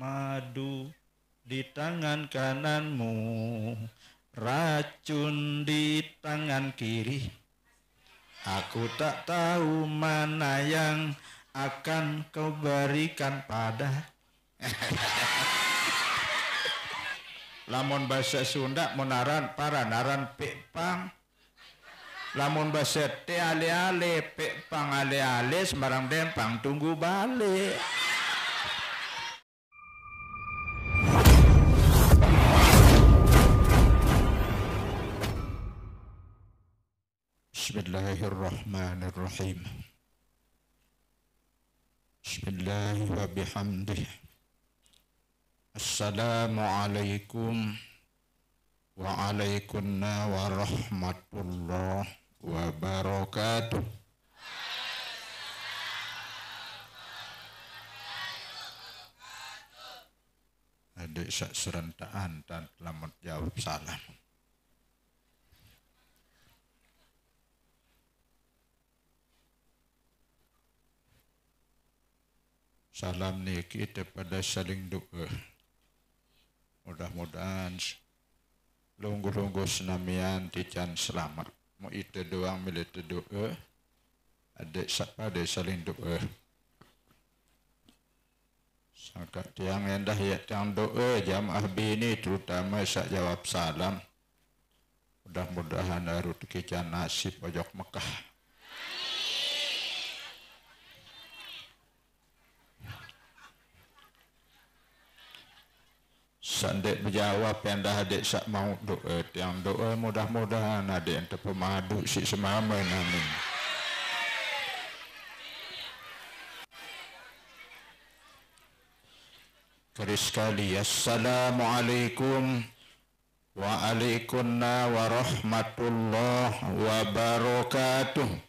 madu di tangan kananmu, racun di tangan kiri. Aku tak tahu mana yang akan kau berikan pada. Lamun bahasa Sunda menaran para naran pepang. Lamun bahasa te ale ale pepang ale ale sembarang dempang tunggu balik. الله الرحمن الرحيم بسم الله وبحمده السلام عليكم وعليكنا ورحمة الله وبركاته adik sak serentaan dan selamat jawab salam. salam niki kepada saling doa. Mudah-mudahan lunggu-lunggu senamian tijan selamat. Mau itu doang milik doa. Ada siapa ada saling doa. Sangka tiang endah ya tiang doa jamaah bini terutama sak jawab salam. Mudah-mudahan arut kijan nasib pojok Mekah. Sandek berjawab yang dah adik sak mau doa eh, Yang doa mudah-mudahan adik yang terpemadu si semama nami Keris sekali Assalamualaikum Waalaikumsalam Warahmatullahi Wabarakatuh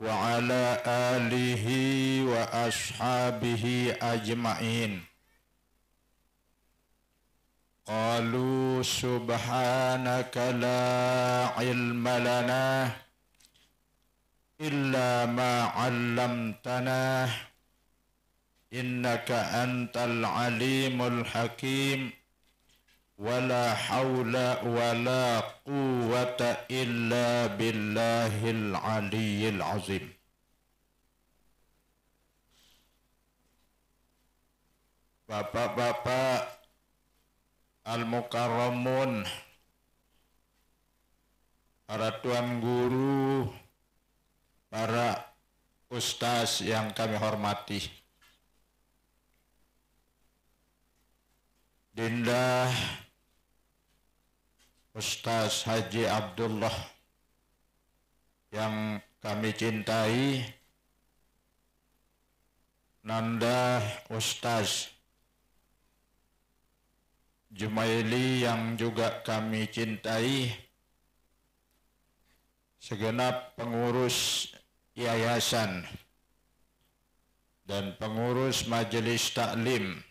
وعلى آله وأصحابه أجمعين قالوا سبحانك لا علم لنا إلا ما علمتنا إنك أنت العليم الحكيم ولا حول ولا قوة إلا بالله العلي العظيم Bapak-bapak Al-Mukarramun Para Tuan Guru Para Ustaz yang kami hormati Dinda Ustaz Haji Abdullah yang kami cintai Nanda Ustaz Jumaili yang juga kami cintai segenap pengurus yayasan dan pengurus majelis taklim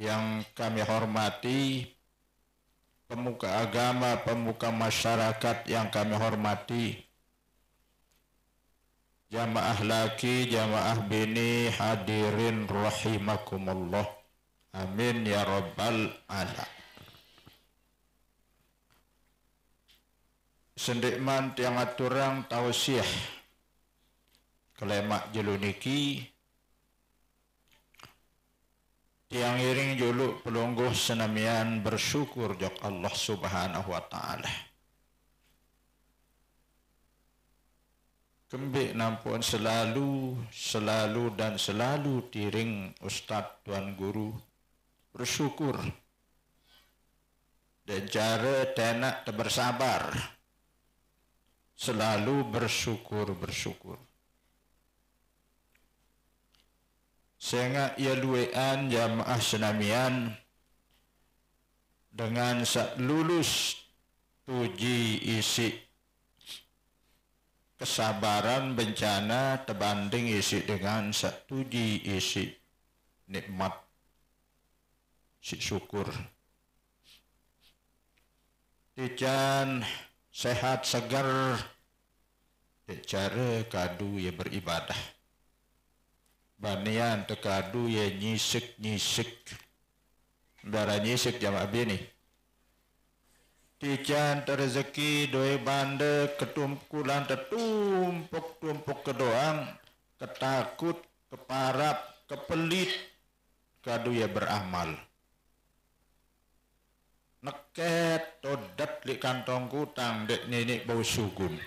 yang kami hormati pemuka agama, pemuka masyarakat yang kami hormati, jamaah laki, jamaah bini, hadirin rahimakumullah. Amin ya rabbal alamin. Sendikman tiang aturang tausiah kelemak jeluniki Tiang iring julu pelungguh senamian bersyukur jok Allah subhanahu wa ta'ala. Kembik nampun selalu, selalu dan selalu tiring Ustaz Tuan Guru bersyukur. Dan cara tenak bersabar. Selalu bersyukur, bersyukur. Sehingga ia duaan jamaah senamian dengan sak lulus tuji isi kesabaran bencana terbanding isi dengan sak tuji isi nikmat si syukur. Tijan sehat segar, cara kadu ia beribadah. banian tekadu ya nyisik nyisik darah nyisik jamak bini Tijan terzeki doi bande ketumpulan tertumpuk tumpuk kedoang ketakut keparap kepelit kadu ya beramal neket todat di kantong kutang dek nenek bau sugun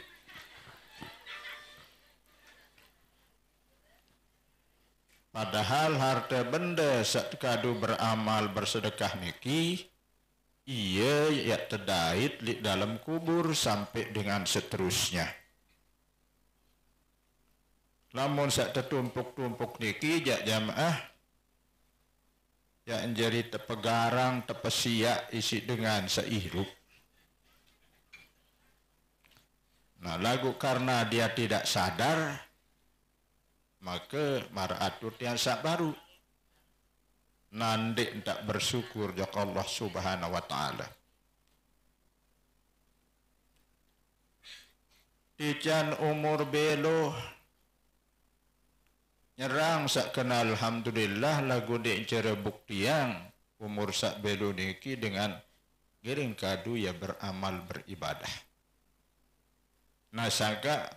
Padahal harta benda sak beramal bersedekah niki ia ya terdait di dalam kubur sampai dengan seterusnya. Namun saat tertumpuk-tumpuk niki jak jamaah ya menjadi tepegarang tepesiak isi dengan seirup. Nah lagu karena dia tidak sadar maka maratur yang sak baru nandik tak bersyukur jak Allah subhanahu wa ta'ala dijan umur beloh nyerang sak kenal Alhamdulillah lagu dik cara bukti yang umur sak belu niki dengan giring kadu ya beramal beribadah nah sangka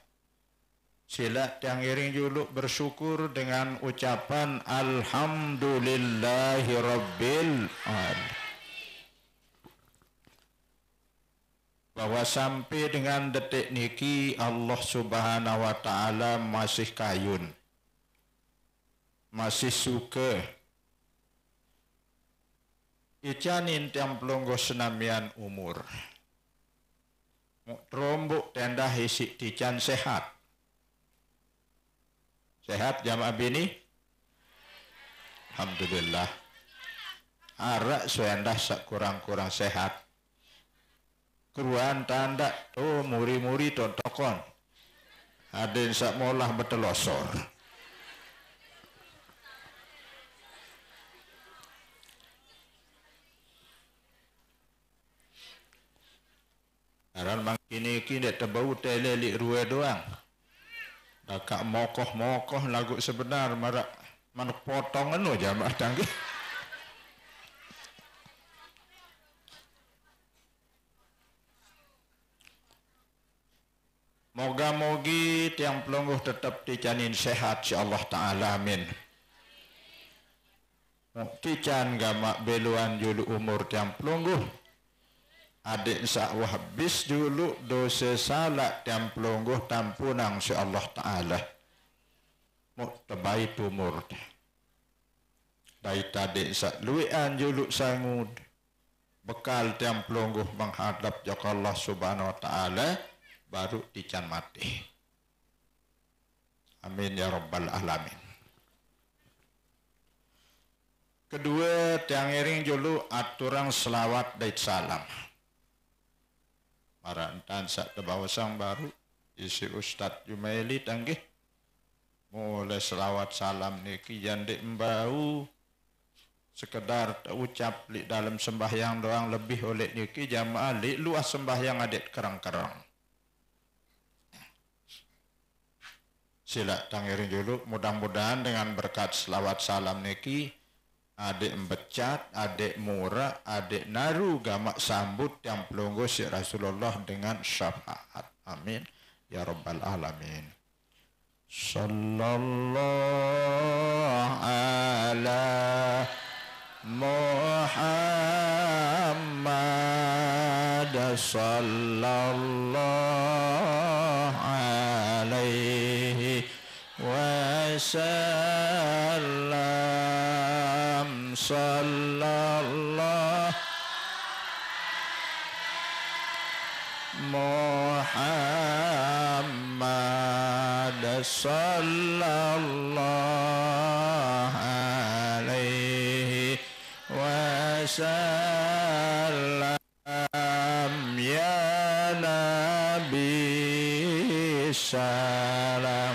Silat yang iring juluk bersyukur dengan ucapan Alhamdulillahirabbil alamin. Bahwa sampai dengan detik niki Allah Subhanahu wa taala masih kayun. Masih suka. Icanin tiang pelonggo senamian umur. Rombuk tenda hisik dican sehat Sehat jamaah bini? Alhamdulillah. Arak suendah kurang-kurang sehat. Keruan tanda tuh oh, muri-muri tontokon. Ada yang sak molah betelosor. Aran mangkini kini tebau tele ruwe doang. Kak mokoh-mokoh lagu sebenar marak manuk potong anu jamaah canggih. Moga-mogi tiang pelungguh tetap dicanin sehat si ya Allah Ta'ala amin. Tican gamak beluan julu umur tiang pelungguh adik sa'wah bis dulu dosa salah dan pelungguh tampunang si Allah Ta'ala muktabai tumur dari tadi sa' luian dulu sangud bekal yang pelungguh menghadap jaka Allah Subhanahu Wa Ta'ala baru dican mati amin ya rabbal alamin kedua tiang iring dulu aturan selawat dan salam Para entan sak sang baru isi Ustad Jumaili tanggih mulai selawat salam niki jandi embau sekedar ucap li dalam sembahyang doang lebih oleh niki jamaah li luas sembahyang adik kerang-kerang sila tangirin dulu mudah-mudahan dengan berkat selawat salam niki adik mbecat, adik murah, adik naru gamak sambut yang pelunggu si Rasulullah dengan syafaat. Amin. Ya Rabbal Alamin. Sallallahu ala Muhammad sallallahu alaihi wasallam صلى الله محمد صلى الله عليه وسلم يا نبي السلام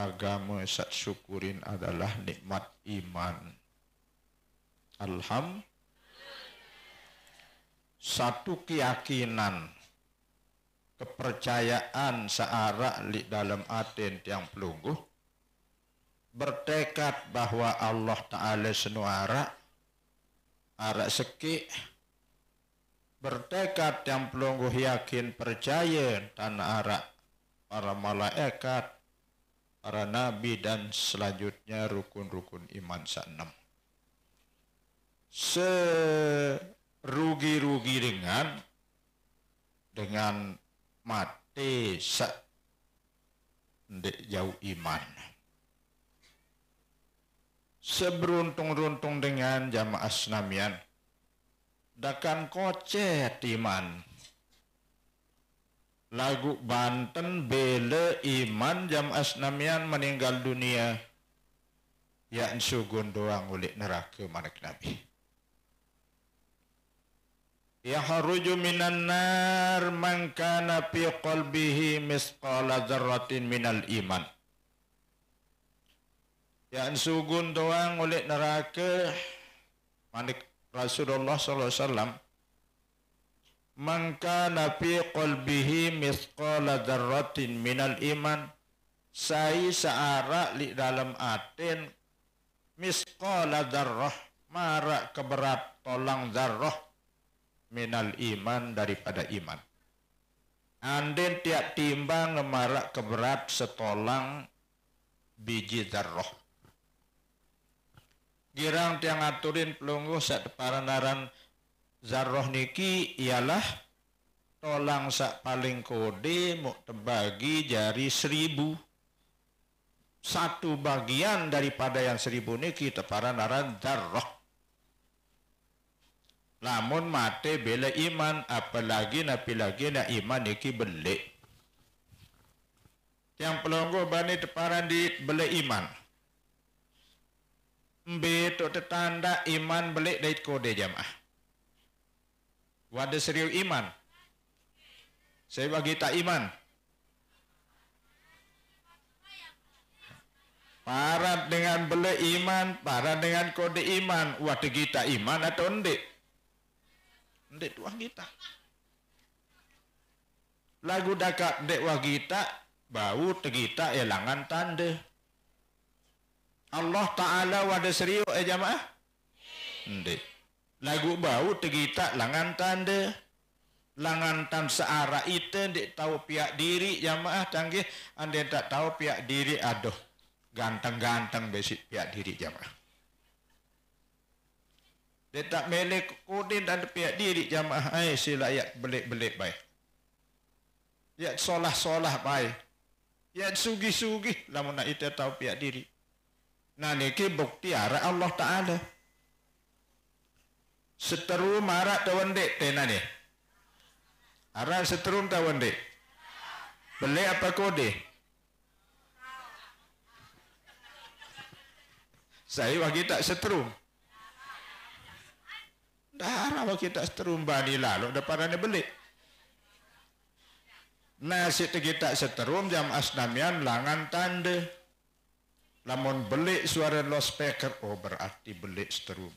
agama sat syukurin adalah nikmat iman. Alhamdulillah. Satu keyakinan, kepercayaan searah di dalam aten yang pelungguh, bertekad bahwa Allah Ta'ala senuara, arak seki, bertekad yang pelungguh yakin percaya dan arak para malaikat para nabi dan selanjutnya rukun-rukun iman seenam. Serugi-rugi dengan dengan mati se jauh iman. Seberuntung-runtung dengan jamaah senamian, dakan kocet iman lagu Banten bele iman jam asnamian meninggal dunia ya sugun doang ulik neraka manak nabi ya haruju minan nar man kana fi qalbihi misqala minal iman ya sugun doang ulik neraka manik Rasulullah sallallahu alaihi wasallam maka nabi kolbihi misqala dzarratin minal iman sai sa'ara li dalam atin misqala dzarrah marak keberat tolang dzarrah minal iman daripada iman anden tiap timbang marak keberat setolang biji dzarrah girang tiang aturin pelunggu set naran Zarroh niki ialah tolang sak paling kode mau terbagi jari seribu. Satu bagian daripada yang seribu niki teparan aran zarroh. Namun mate bela iman apalagi napi lagi nak iman niki beli Yang pelongo bani teparan di bela iman. Mbe tetanda iman beli dari kode jamaah Wada seriu iman. Saya bagi tak iman. Para dengan bela iman, para dengan kode iman. Wada kita iman atau ndik? Ndik tuang kita. Lagu dakak ndik wagita, bau tegita elangan tanda. Allah Ta'ala wada seriu eh jamaah? Ndik. Lagu bau tergita langan tanda. Langan tan seara itu dik tahu pihak diri jamaah tanggih, Anda tak tahu pihak diri aduh. Ganteng-ganteng besit pihak diri jamaah. Dia tak milik kodin dan pihak diri jamaah. ay sila ya belik-belik baik. Ya solah-solah baik. Ya sugi-sugi. namun nak itu tahu pihak diri. Nah ini bukti arah Allah Ta'ala seterum arak tawandik tena ni arak seterum tawandik beli apa kode saya bagi tak seterum dah arah bagi tak seterum bani lalu depan ni beli nasi tegi tak seterum jam asnamian langan tanda lamun belik suara low speaker oh berarti belik seterum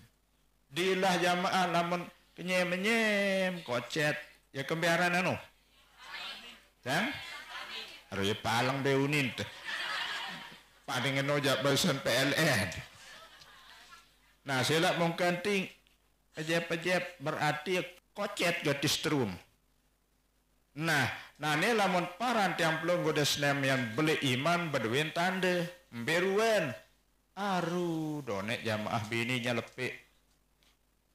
dilah jamaah namun kenyem menyem kocet ya kembaran anu dan harus ya palang beunin teh paling eno anu jak bersen PLN nah sila mungkin ting ejep-ejep berarti kocet gratis ya terum Nah, nah ini lamun paran tiang pelung godes nem yang beli iman berduin tanda, mberuen Aru, donek jamaah bininya lepek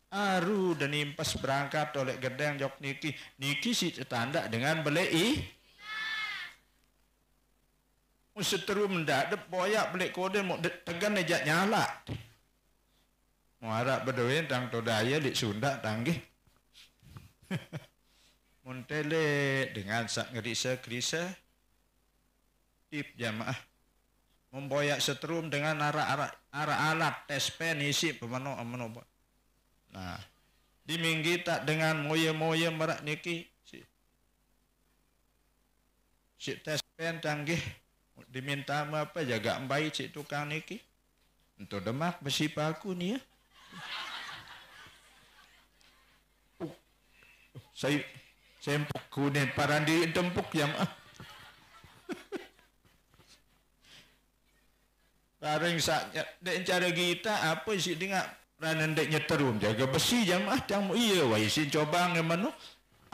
Aru dan impas berangkat oleh gedeng jok niki. Niki si tetanda dengan belei. mendak de boyak beli koden mau tegan nejak nyala. Muara berdoin tang todaya di Sunda tanggi. Muntele dengan sak ngerisa kerisa tip jamaah memboyak setrum dengan arah arah arah alat tespen isi pemano pemenuh Nah, ha. di minggi tak dengan moye-moye merak niki. Si, si tes pen tanggih diminta apa jaga mbai si tukang niki. Untuk demak besi paku ni ya. Uh, saya sempuk kuning parandi tempuk ya ma. Paring saknya dan cara kita apa sih Dengan Rana ndeknya terum jaga besi jamah jamu iya wai coba ngem manu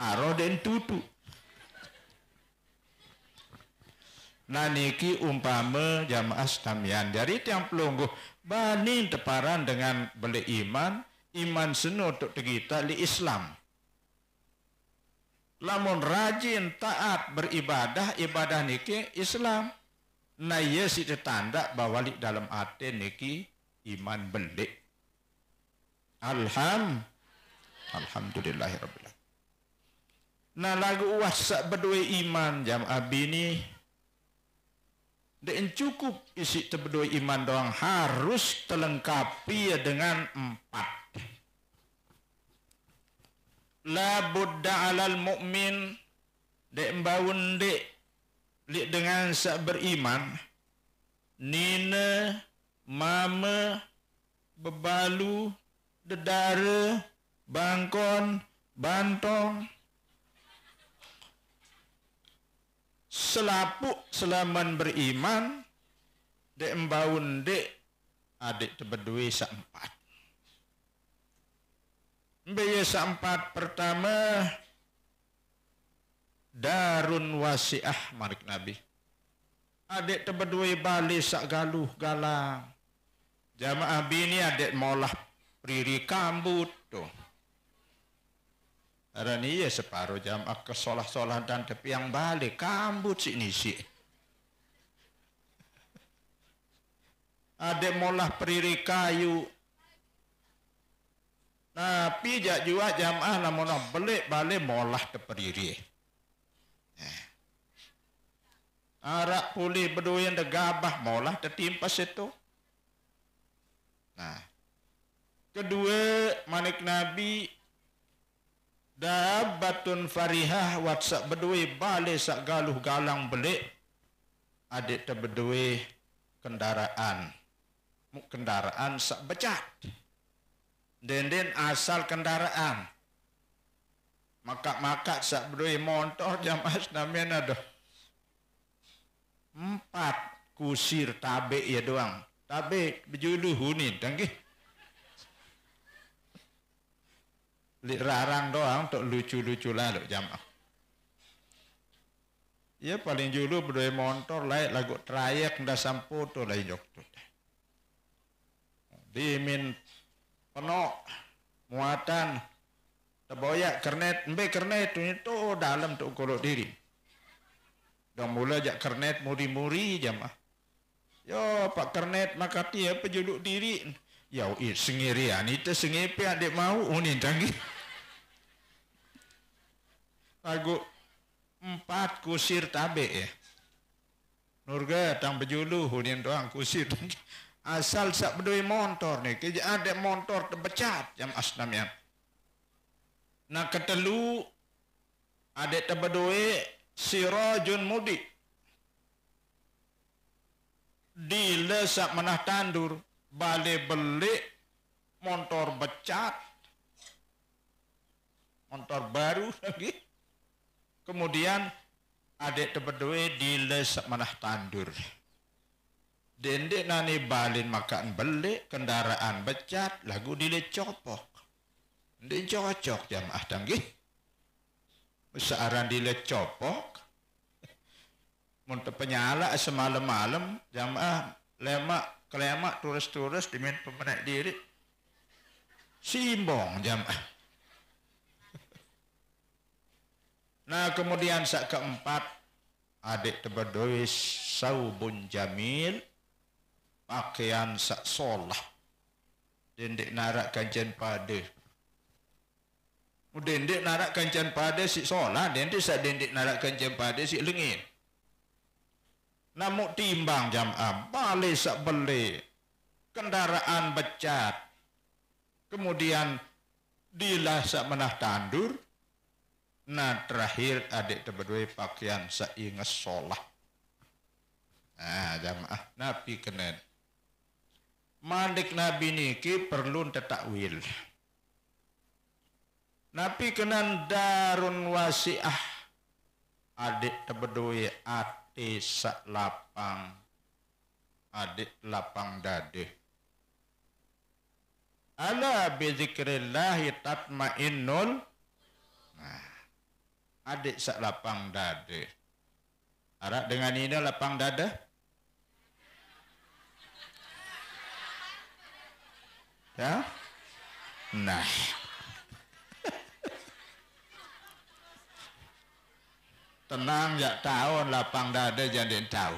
aro ah, den tutu. Naniki umpama jamaah stamian dari tiang pelungguh banin teparan dengan beli iman iman seno untuk kita li Islam. Lamun rajin taat beribadah ibadah niki Islam. Naya si tanda bawa li dalam hati niki iman bendik Alham Alhamdulillahirrahmanirrahim Nah lagu WhatsApp berdua iman jam abi ni Dia cukup isi terbedoi iman doang Harus terlengkapi dengan empat La buddha alal mu'min Dek mbaun dek Lik dengan sak beriman Nina Mama Bebalu dedare, bangkon, bantong, selapuk selaman beriman, dek embaun dek adik tebedui sampat. Biaya sampat pertama darun wasiah marik nabi. Adik tebedui balik sak galuh galang. Jamaah bini adik maulah Riri kambut tuh. Arani ya separuh jam ke solah solah dan tepi yang balik kambut ini sih. Ada molah periri kayu. Nah, pijak jua jamaah namun belik balik molah ke periri. Eh. Arak pulih berduyan degabah molah tertimpa situ. Nah, kedua manik nabi dabatun farihah watsak berdua balik sak galuh galang belik adik terbedui kendaraan kendaraan sak becat denden asal kendaraan maka maka sak berdua motor jamas namanya ada empat kusir tabe ya doang tabe bejulu huni tangki rarang doang ah, untuk lucu-lucu lah dok jamaah. Ya paling dulu berdua motor lah lagu trayek ndak sampo tu lain iya, jok tu. Dimin penuh muatan terboyak kernet embe kernet tu itu dalam tu golok oh, diri. Dah mula jak kernet muri-muri jamaah. Yo pak kernet makati ya pejuluk diri. Ya sengirian itu sengipi adik mau unin oh, tanggi lagu empat kusir tabe ya nurga tang bejulu hunian doang kusir asal sak bedoi motor nih kerja ada motor terpecat jam asnam ya nah ketelu ada si rojun mudik, di lesak menah tandur bale beli motor becat motor baru lagi Kemudian adik di les manah tandur. Dendek nani balin makan belik, kendaraan becat, lagu dile copok. Dendek cocok jamaah tanggi. Besaran dile copok. Untuk penyala semalam-malam jamaah lemak kelemak turis-turis dimin pemenek diri. Simbong jamaah. Nah kemudian sak keempat adik teberdewis saubun jamil pakaian sak solah dendek narak kancan pada dendek narak kancan pada si solah dendek sak dendek narak kancan pada si lengin namu timbang jam balik sak beli kendaraan becat dilah sak menah tandur Nah terakhir adik terberdua pakaian seingat sholat, Nah jamaah Nabi kenen. Malik Nabi niki perlu tetak wil, Nabi kenan darun wasiah. Adik terberdua ati sak lapang. Adik lapang dade, Ala bizikrillahi tatmainnul adik sak lapang dada. Arak dengan ini lapang dada. Ya? Nah. Tenang, jak tahun lapang dada jadi tahu.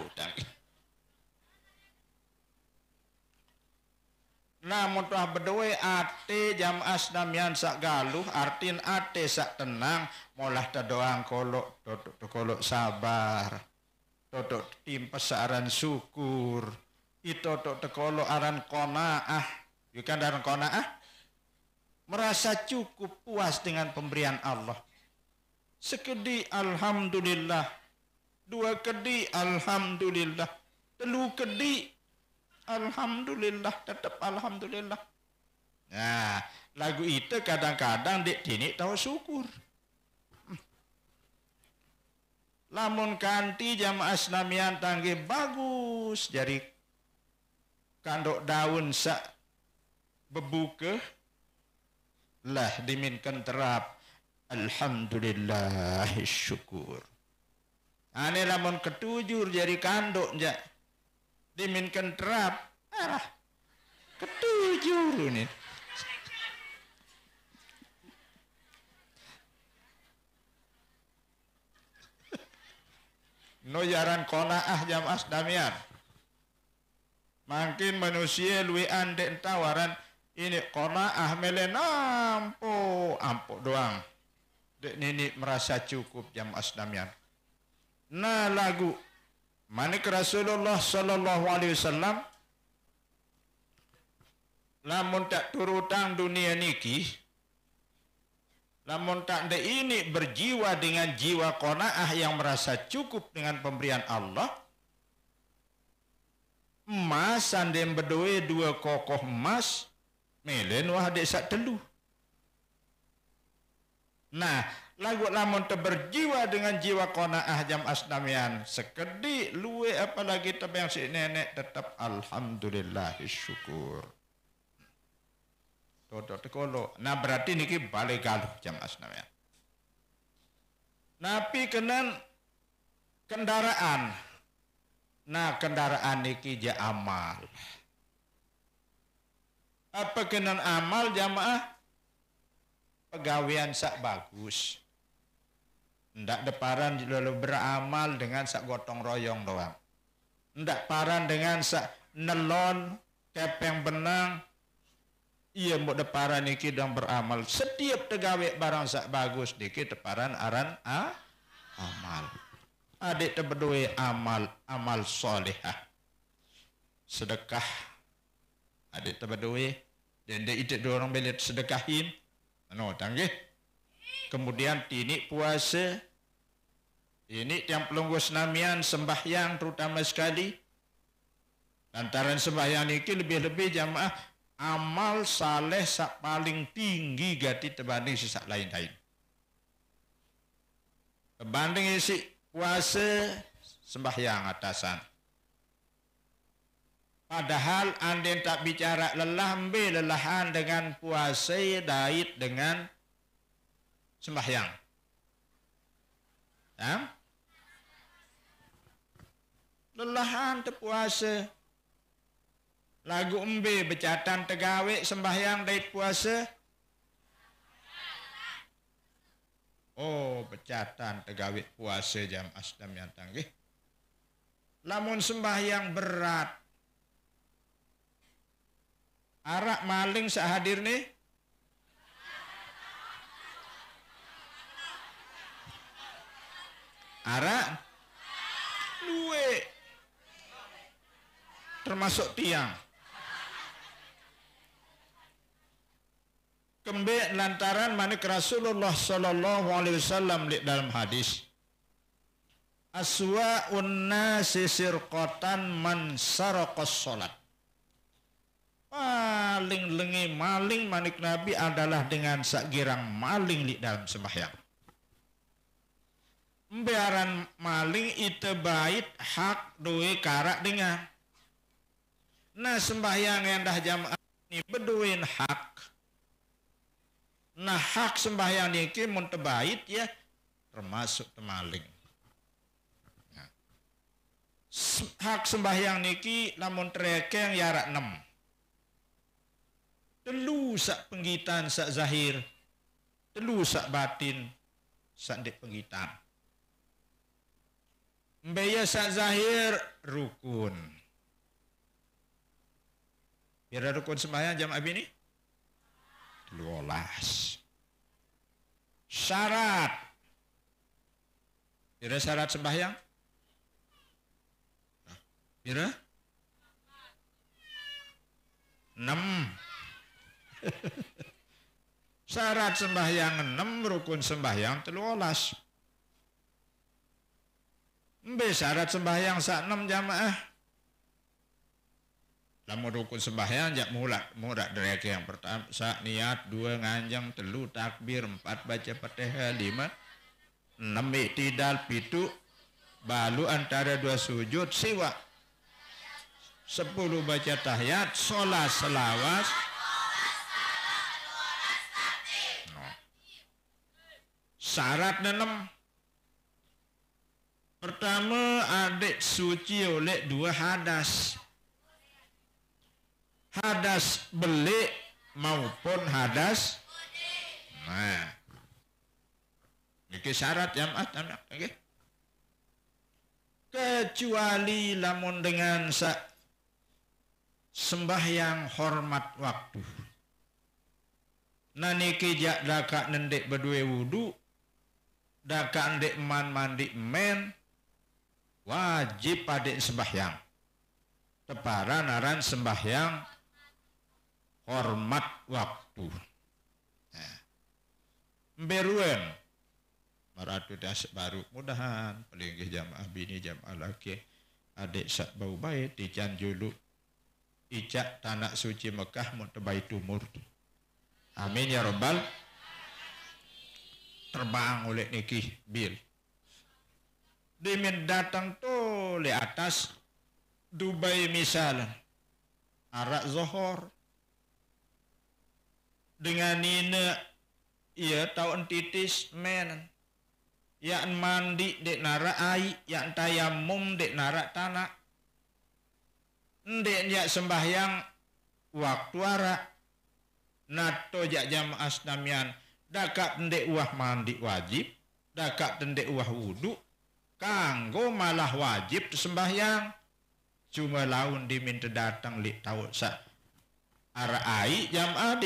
namun tuah berdua ate jam asnamian sak galuh artin ate sak tenang molah doang kolok dodok kolok sabar dodok tim pesaran syukur itu dodok tekolo aran konaah bukan aran konaah merasa cukup puas dengan pemberian Allah sekedi alhamdulillah dua kedi alhamdulillah telu kedi Alhamdulillah, tetap Alhamdulillah. Nah, lagu itu kadang-kadang dek dini tahu syukur. Lamun kanti jamaah asnamian tangge bagus jadi kandok daun sak bebuke lah diminkan terap Alhamdulillah syukur. Ane nah, lamun ketujuh jadi kandok jak Dimin terap arah ketujuh nih Nujaran kona ah jam damian. makin manusia lui ande tawaran ini qanaah mele nampu ampo doang dek nini merasa cukup jam damian. nah lagu Manik Rasulullah sallallahu alaihi wasallam namun tak turutang dunia niki namun tak ada ini berjiwa dengan jiwa kona'ah yang merasa cukup dengan pemberian Allah emas sandem berdoa dua kokoh emas melen wah desa telu nah lagu lamun berjiwa dengan jiwa kona jam asnamian sekedi luwe apalagi yang si nenek tetap alhamdulillah syukur tuh, kolo, nah berarti niki balik galuh jam asnamian napi kenan kendaraan nah kendaraan niki ja amal apa kenan amal jamaah pegawaian sak bagus Ndak deparan lalu beramal dengan sak gotong royong doang. Ndak paran dengan sak nelon kepeng benang. Ia mau deparan niki dan beramal. Setiap tegawek barang sak bagus niki deparan aran a ha? amal. Adik terbedui amal amal solehah. Sedekah adik terbedui dan dia itu orang beli sedekahin. Nono tangge. Kemudian tini puasa Ini yang pelunggu senamian sembahyang terutama sekali. Lantaran sembahyang ini lebih-lebih jamaah amal saleh sak paling tinggi gati terbanding sesak lain-lain. Terbanding isi puasa sembahyang atasan. Padahal andin tak bicara lelah ambil lelahan dengan puasa dait dengan sembahyang. Ya? lelahan terpuasa. Lagu embe becatan tegawe sembahyang dait puasa. Oh, becatan tegawe puasa jam asdam yang tanggih. Lamun sembahyang berat. Arak maling sehadir nih. Arak. Duit termasuk tiang. kembe lantaran manik Rasulullah sallallahu alaihi wasallam dalam hadis aswa unna kotan man saraqas salat paling lengi maling manik nabi adalah dengan sakgirang maling di dalam sembahyang biaran maling itu bait hak duwe karak dengan Nah sembahyang yang dah jam ini beduin hak. Nah hak sembahyang niki mun tebait ya termasuk temaling. Nah. Hak sembahyang niki namun trekeng yarak enam. Telu sak penggitan sak zahir. Telu sak batin sak dek penggitan. Mbeya sak zahir rukun. Biar ya, rukun sembahyang jamaah ini? Luolas. Syarat. Biar syarat sembahyang? Biar? enam Syarat sembahyang enam, rukun sembahyang teluolas. Mbe syarat sembahyang sak enam jamaah lamun rukun sembahyang jak mulak murak derek yang pertama saat niat dua nganjang telu takbir empat baca fatihah lima enam tidal pitu balu antara dua sujud siwa sepuluh baca tahyat sholat selawas syarat enam pertama adik suci oleh dua hadas hadas beli maupun hadas nah ini syarat ya mat anak ah, ah, okay. kecuali lamun dengan sa sembahyang hormat waktu Nah ini jak dakak nendek berdua wudu dakak nendek man mandi men wajib adik sembahyang tepara naran sembahyang hormat waktu. Nah. Beruang, Beruen, maratu das baru mudahan pelinggi jamaah bini jamaah laki adik sak bau baik di canjulu ijak tanah suci Mekah terbaik tumur. Amin ya robbal terbang oleh niki bil. Dimin datang tuh le atas Dubai misalnya. Arak zohor dengan ini iya tahu titis men yang mandi dek nara ai yang tayamum dek nara tanah ndek ya sembahyang waktu ara nato jak jam asnamian dakap ndek wah mandi wajib dakap ndek wah wudu kanggo malah wajib sembahyang cuma laun diminta datang li tahu sak Arai jamaah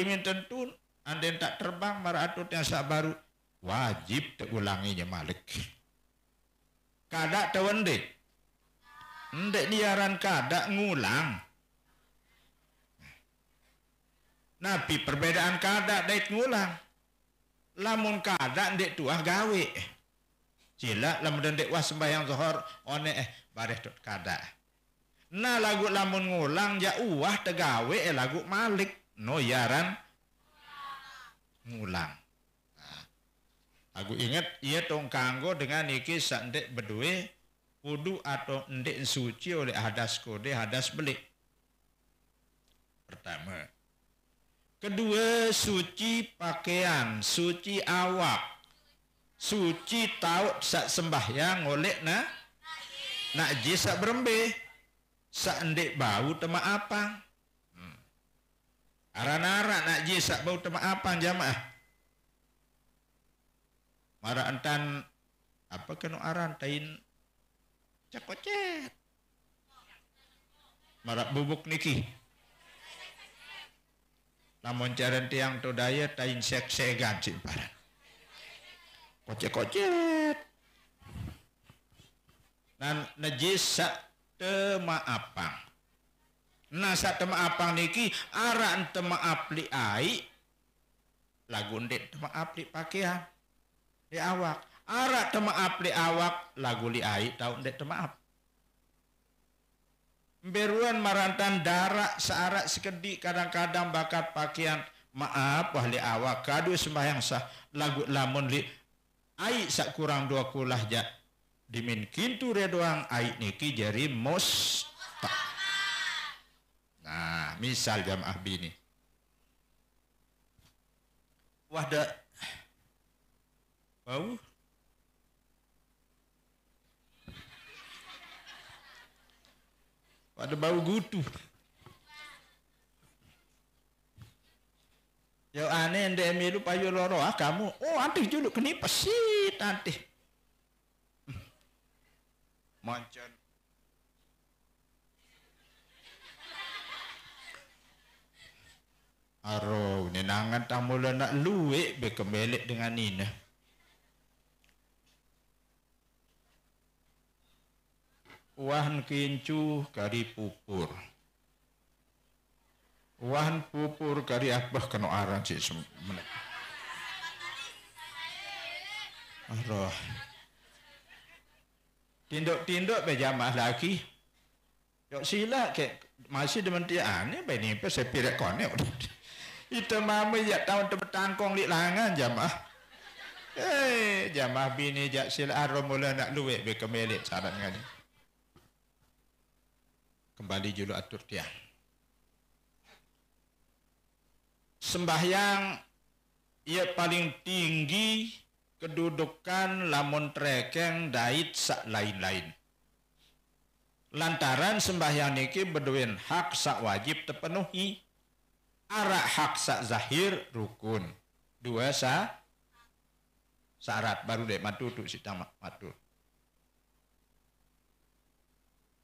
tun anden tak terbang maratut yang sabaru wajib terulanginya malik. Kada tawende Ndek diaran kada ngulang. Nabi perbedaan kada dait ngulang. Lamun kada ndek tuah gawe. Cila lamun ndek wah sembahyang zuhur one eh bareh kada. Nah lagu lamun ngulang ya uah tegawe eh lagu Malik yaran ngulang. Nah, lagu inget ia tong kanggo dengan niki sandek berdua kudu atau ndek suci oleh hadas kode hadas belik. Pertama. Kedua suci pakaian, suci awak, suci taut sak sembahyang oleh na najis sak berembeh. Seendek bau tema apa? arah hmm. aran nak je sak bau tema apa jamaah? Mara entan apa kena aran tain cakocet. Mara bubuk niki. Namun caran tiang tu daya tain sek-segan simparan. Kocet-kocet. Nan najis sak tema apang nah saat tema apang niki aran tema apli ai lagu ndek tema apli pakaian di awak arak tema apli awak lagu li ai tau ndek tema ap Beruan marantan darak searak sekedik kadang-kadang bakat pakaian maaf wahli awak kadu sembahyang sah lagu lamun li ai sak kurang dua kulah ja dimin kintu redoang aik niki jari musta nah misal jamaah bini wahda bau pada bau gutu Yo aneh ndemi lu payu loro ah kamu. Oh antih juluk kenipas sih antih macan, Aro ni nangan tamula nak luwek be kemelik dengan Nina, Wahan kincu kari pupur. Wahan pupur kari abah kena arang cik semenek. aro. Tinduk-tinduk be lagi, laki. Yok sila ke masih demen dia ane ah, be ni pe sepirak kone. Itu mama ya tahun tebetangkong di langan jamah. Eh jamah bini jak sila arum mula nak luwe be kemelit saran ngani. Kembali julu atur dia. Sembahyang ia paling tinggi kedudukan lamun trekeng dait sak lain-lain. Lantaran sembahyang niki berduin hak sak wajib terpenuhi. Arak hak sak zahir rukun. Dua sa syarat baru deh matu tu si tamat matu.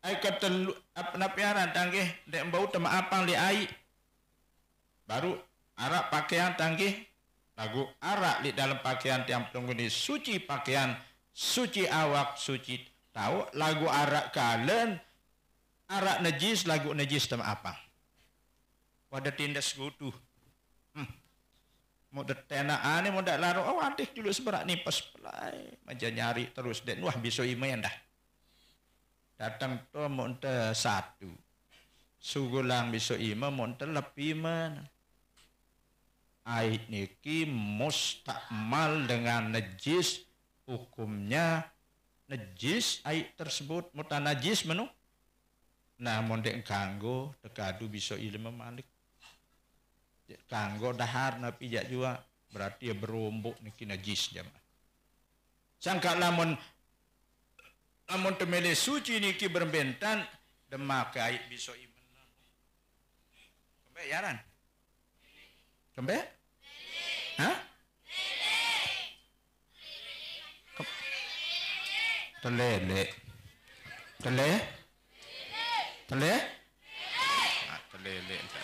Ai ketelu apa napiaran tangkeh dek bau tema apa li ai. Baru arak pakaian tangkeh lagu arak di dalam pakaian tiang penghuni suci pakaian suci awak suci tahu lagu arak kalian arak najis lagu najis tem apa pada tindas gutu hmm. mau detena ane mau dak laro oh adik dulu seberak nih pas pelai maja nyari terus dan wah biso yang dah datang tu mau satu sugulang bisa ima mau lebih mana Ait niki mustakmal dengan najis hukumnya najis ait tersebut muta najis menu namun dek kanggo tekadu bisa ilmu malik kanggo dahar napi jak jua berarti ya berombok niki najis jamaah sangka lamun lamun temele suci niki berbentan demak ait bisa imenan kembayaran Kembali? Hah? tele Tele? Ah, tele? tele tele tele tele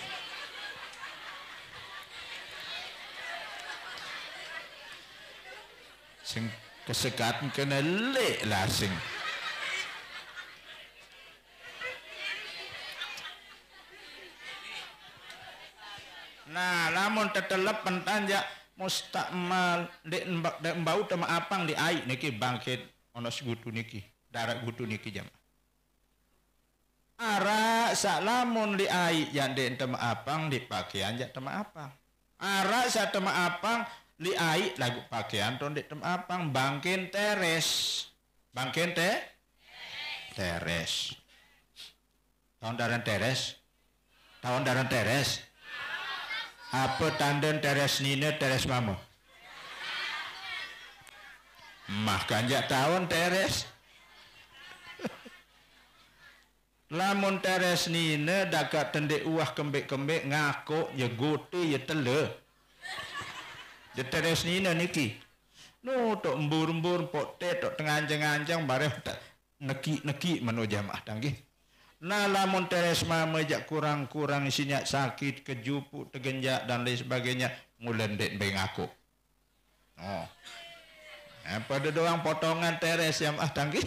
Sing kesekatan kena lek lah sing. Nah, lamun tetelep pentanjak mustakmal dek dek bau tema apang di ai niki bangkit ono gutu niki darat gutu niki jam ara salamun di ai yang di tema apang di pakaian jak tema apang ara sa tema apang di ai lagu pakaian ton di tema apang bangkin teres bangkin te teres tahun daran teres tahun daran teres apa tandon teres nina teres mama mah kanjak tahun teres lamun teres nina dagak tendek uah kembek-kembek ngaku ya gote ya tele ya teres nina niki no tok embur-embur potet tok tenganjang-anjang bareh tak neki-neki menu jamaah tanggih Nah lamun teresma mejak kurang-kurang isinya sakit, kejupu, tegenjak dan lain sebagainya. Mulendek bengaku. Oh. Eh, pada doang potongan teres yang ah tangki.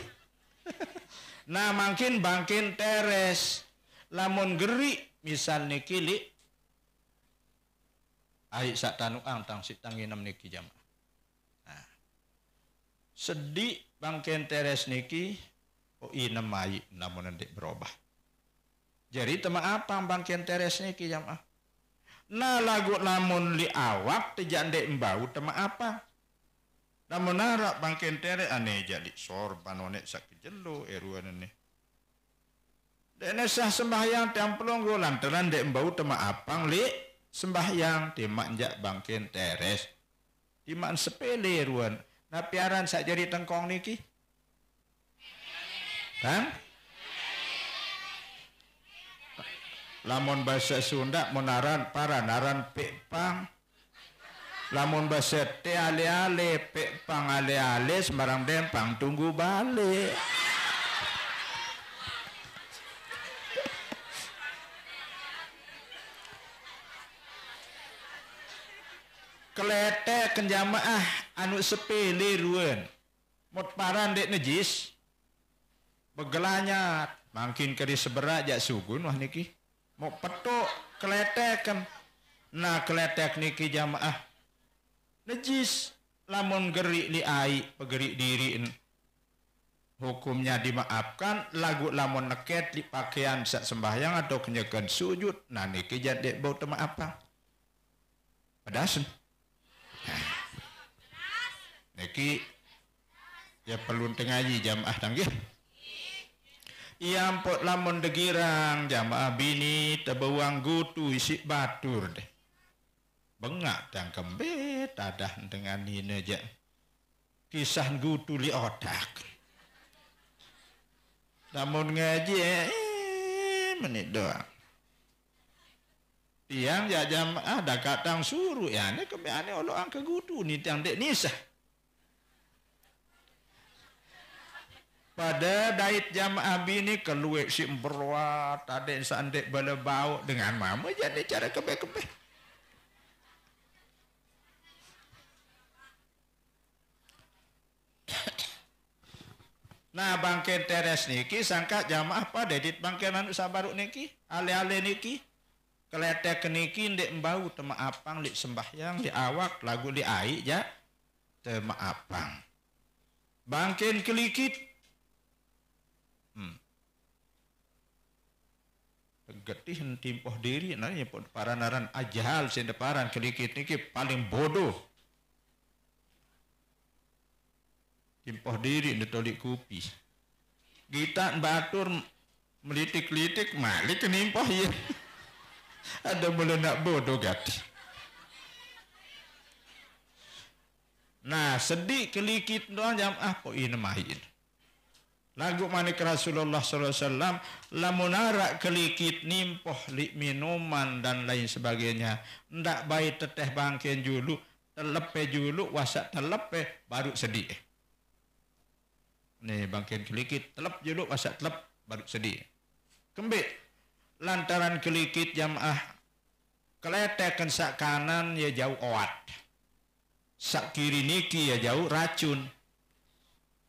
nah makin bangkin teres. Lamun geri misal nikili. Ahi sak tanu ang ah, tang si tanginam niki jam. Nah. Sedih bangkin teres niki. Oh ini aik namun nanti berubah. Jadi teman apa bangkian teres niki jamaah? Nah lagu namun li awak tejande embau teman apa? Namun narak bangkian teres ane jadi sor panonet sakit jelo eruan ini. Dene sah sembahyang tiang pelonggo lantaran dek embau teman apa? li sembahyang timak bang bangkian teres. Timak sepele eruan. Nah piaran sak jadi tengkong niki. Kan? lamun bahasa Sunda menaran para naran pepang lamun bahasa te ale ale pepang ale ale sembarang dempang tunggu balik keletek kenjamaah anu sepele ruen, mot paran dek nejis begelanya makin keris seberak jak sugun wah niki mau petuk keleteken nah keletek niki jamaah najis lamun gerik li ai pegeri diriin hukumnya dimaafkan lagu lamun neket di pakaian sak sembahyang atau kenyekan sujud nah niki jadi bau tema apa pedasan nah. niki ya perlu tengaji jamaah tanggih Iya, pot lamun degirang jamaah bini tebuang gutu isi batur deh. Bengak dan kembet adah dengan hina je. Kisah gutu li otak. Namun ngaji eh, menit doang. Tiang ya jamaah dah katang suruh ya ni kebeane olo ke gutu ni tiang dek nisa. pada dait jam abi ini keluwe si berwat ada yang sandek bala bau dengan mama jadi cara kebe-kebe nah bangke teres niki sangka jamaah apa dedit bangke nanu sabaruk niki ale-ale niki keletek niki ndek mbau tema apang di sembahyang di awak lagu di aik ya tema apang bangkin kelikit getih timpoh diri nanya pun naran ajahal sih deparan kedikit niki paling bodoh timpoh diri detolik kupi kita batur melitik-litik malik nimpoh ya ada boleh nak bodoh gati nah sedih kelikit doang jam ah ini mahir lagu manik Rasulullah SAW lamunara kelikit nimpoh li minuman dan lain sebagainya ndak baik teteh bangkian julu telepe julu wasak telepe baru sedih nih bangkian kelikit telep julu wasak telep baru sedih kembik lantaran kelikit jamaah keletekan sak kanan ya jauh oat sak kiri niki ya jauh racun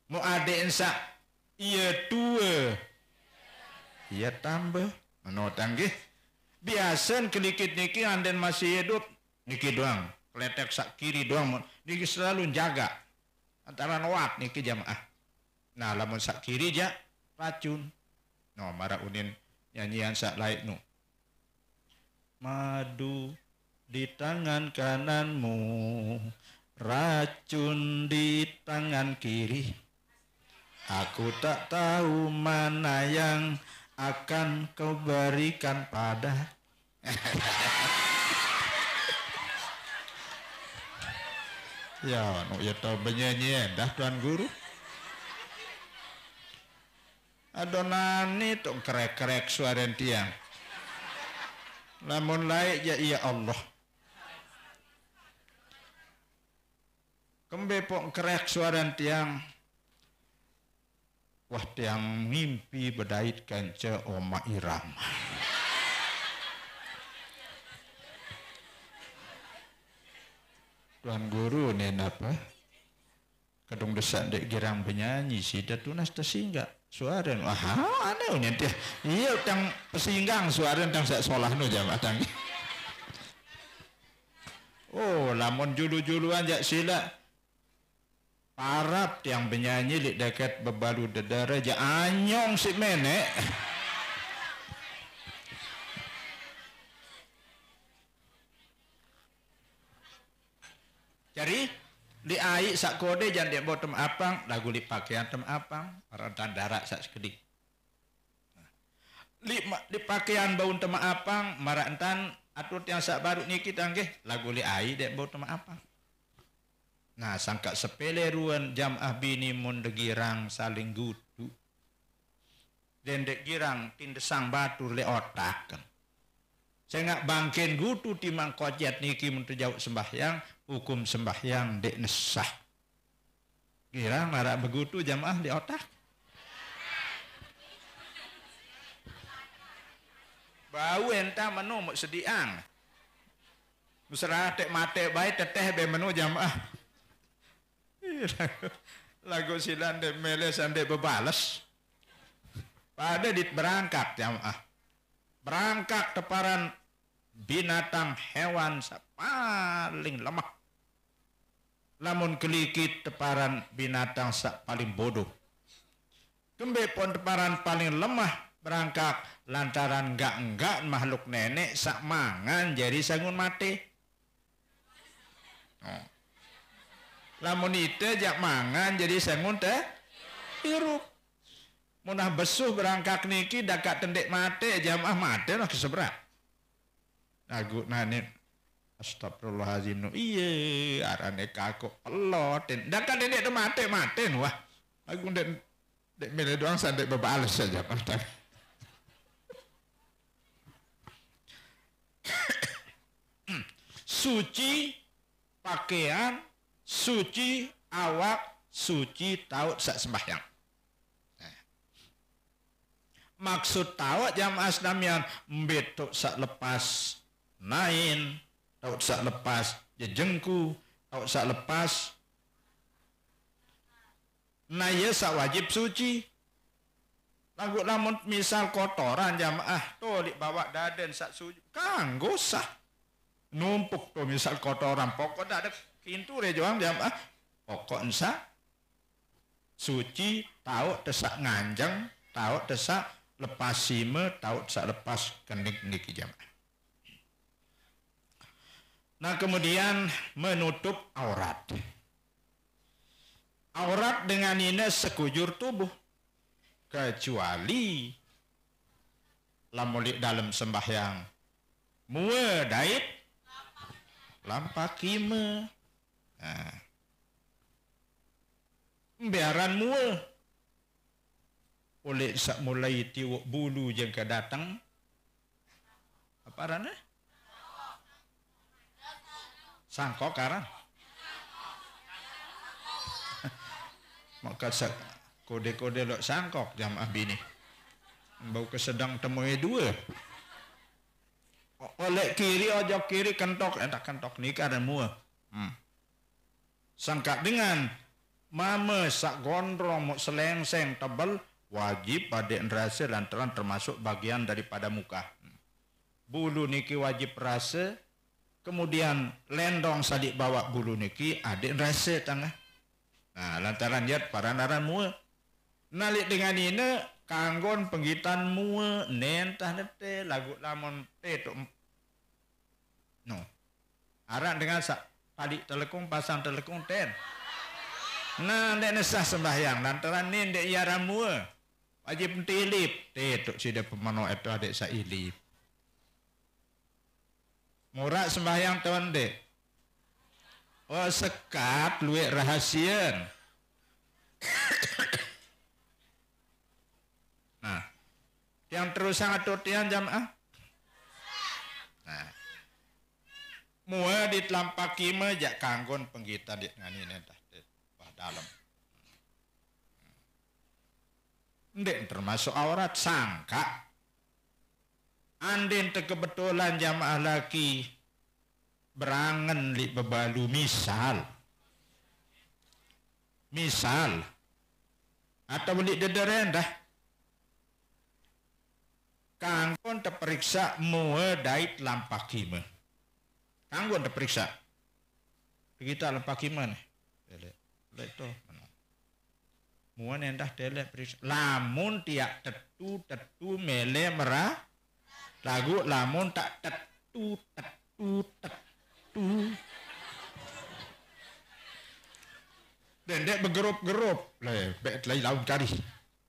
mau ade sak iya tua iya tambah menotang gih biasan kedikit niki anden masih hidup niki doang kletek sak kiri doang niki selalu jaga antara noat niki jamaah nah lamun sak kiri ja racun no nah, mara unin nyanyian sak lain nu madu di tangan kananmu racun di tangan kiri Aku tak tahu mana yang akan kau berikan pada Ya, anu ya tau benyanyi eh, dah tuan guru. Adonani tok krek-krek suara tiang. Lamun laik ya iya Allah. Kembe pok krek suara tiang wah tiang mimpi bedait kence oma irama Tuan guru nen apa kadung desak dek girang penyanyi si tunas tersinggah. suara wah aneh nanti iya tang pesinggang suara tang sak solah nu jam oh lamun julu-juluan jak sila Parap yang penyanyi di dekat bebalu dedara je anyong si menek. Jadi di air sak kode jangan di bottom apang lagu di pakaian tem apang para tandara sak sekedi. Di, nah, di pakaian bau tem apang marantan atut yang sak baru niki angge lagu di air di bottom apang. Nah, sangka sepele ruan jamaah bini mundegirang saling gutu Dendek girang tindesang batu le otak. Saya nggak bangkin gutu di mangkojat niki muntu jauh sembahyang, hukum sembahyang dek nesah. Girang marak begutu jamah di otak. Bau entah menu sediang. Musrah tek mate baik teteh be menu ah lagu silan de mele sande bebales pada dit berangkat jamaah berangkat teparan binatang hewan paling lemah namun kelikit teparan binatang sak paling bodoh kembe pon teparan paling lemah berangkat lantaran enggak enggak makhluk nenek sak mangan jadi sangun mati oh lamun itu jak mangan jadi sengun teh hirup munah besuh berangkat niki dakat tendek mate jamaah mate nak seberat. agu nanit astagfirullahaladzim nu iye arane kaku pelotin dekat tendek tu mate mate nua agu udah dek milih doang sandek alis saja Pertama suci pakaian suci awak, suci taut sak sembahyang. Nah. Maksud taut jam asnamian betuk sak lepas nain, taut sak lepas jejengku, taut sak lepas naya sak wajib suci. Lagu lamun misal kotoran jamaah tuh bawa daden sak suci, kanggo sah numpuk tuh misal kotoran pokoknya ada Pintu rejoan jam ah pokok nsa suci tahu desak nganjang tahu desak lepas sime tahu desak lepas kenik niki jamaah nah kemudian menutup aurat aurat dengan ini sekujur tubuh kecuali lamulik dalam sembahyang muwe dait lampakime Nah. Biaran mual. Oleh sak mulai tiwuk bulu ke datang. Apa rana? Sangkok karan. Maka sak kode-kode lok sangkok jam abini. Bau kesedang temui dua. Oleh kiri ojo kiri kentok, eh kentok nikah dan mua. Hmm sangka dengan mame sak gondrong mau selengseng tebel wajib pada rasa lantaran termasuk bagian daripada muka bulu niki wajib rasa kemudian lendong sadik bawa bulu niki adik rasa tengah nah lantaran yat para naran mua nalik dengan ini kanggon penggitan mua nentah nete lagu lamon te no aran dengan sak palik telekung pasang telekung ten nah ndak nesah sembahyang lantaran ni ndak yara ramu. wajib tilip tetuk sida pemano itu adik ilip. Murak sembahyang tuan dek oh sekat luwe rahasia. nah yang terus sangat tian jamaah mua ditlampaki mah jak kanggon penggita di ngani dah wah dalam hmm. Ndek termasuk aurat sangka. Andin kebetulan jamaah laki berangan li bebalu misal. Misal. Atau beli dederen dah. kanggon terperiksa mua dait lampakime. Kanggo anda periksa. Kita lepas gimana? Delek. Delek toh. Muan yang dah delek periksa. Lamun tiak tetu tetu mele merah. Lagu lamun tak tetu tetu tetu. Dendek bergerup-gerup. Leh, bet lagi lau cari.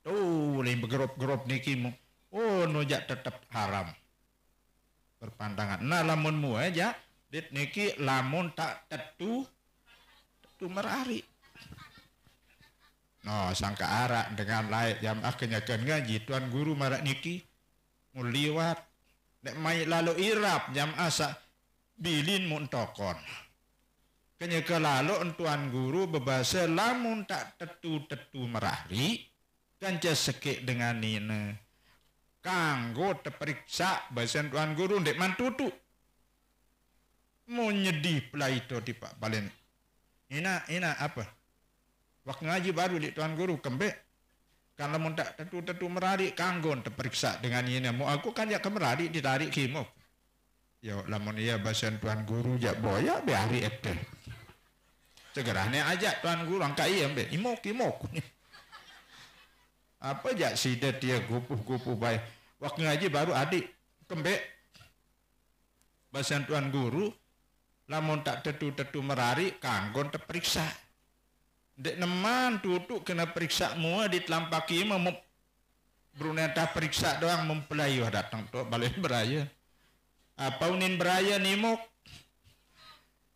Tuh, leh bergerup-gerup niki. Oh, nojak tetap haram. Perpandangan. Nah, lamun mu aja. Dit niki lamun tak tetu tetu merari. No sangka arak dengan layak jam akhirnya ah kan ngaji tuan guru marak niki muliwat nek mai lalu irap jam asa ah bilin muntokon. Kenya ke lalu tuan guru bebasa lamun tak tetu tetu merari dan sekik dengan nina. Kanggo terperiksa bahasa tuan guru ndek mantutu. Mau nyedih pelai itu di Pak Balen. Ina, ina apa? Waktu ngaji baru di Tuan Guru kembek. Kalau mau tak tentu-tentu merari kanggon terperiksa dengan ini. Mau aku kan ya kemerari ditarik kimo. Ya lamun iya bahasan Tuan Guru jak boya be hari itu. Segerane ajak Tuan Guru angka iya be. Imok kimo Apa jak sidet dia gupuh-gupuh baik. Waktu ngaji baru adik kembek. Bahasan Tuan Guru Lamun tak tetu-tetu merari kanggon terperiksa. Dek neman tutuk kena periksa di mua ditelampaki memu Bruneta periksa doang mempelayu datang tu balik beraya. Apa unin beraya nimuk?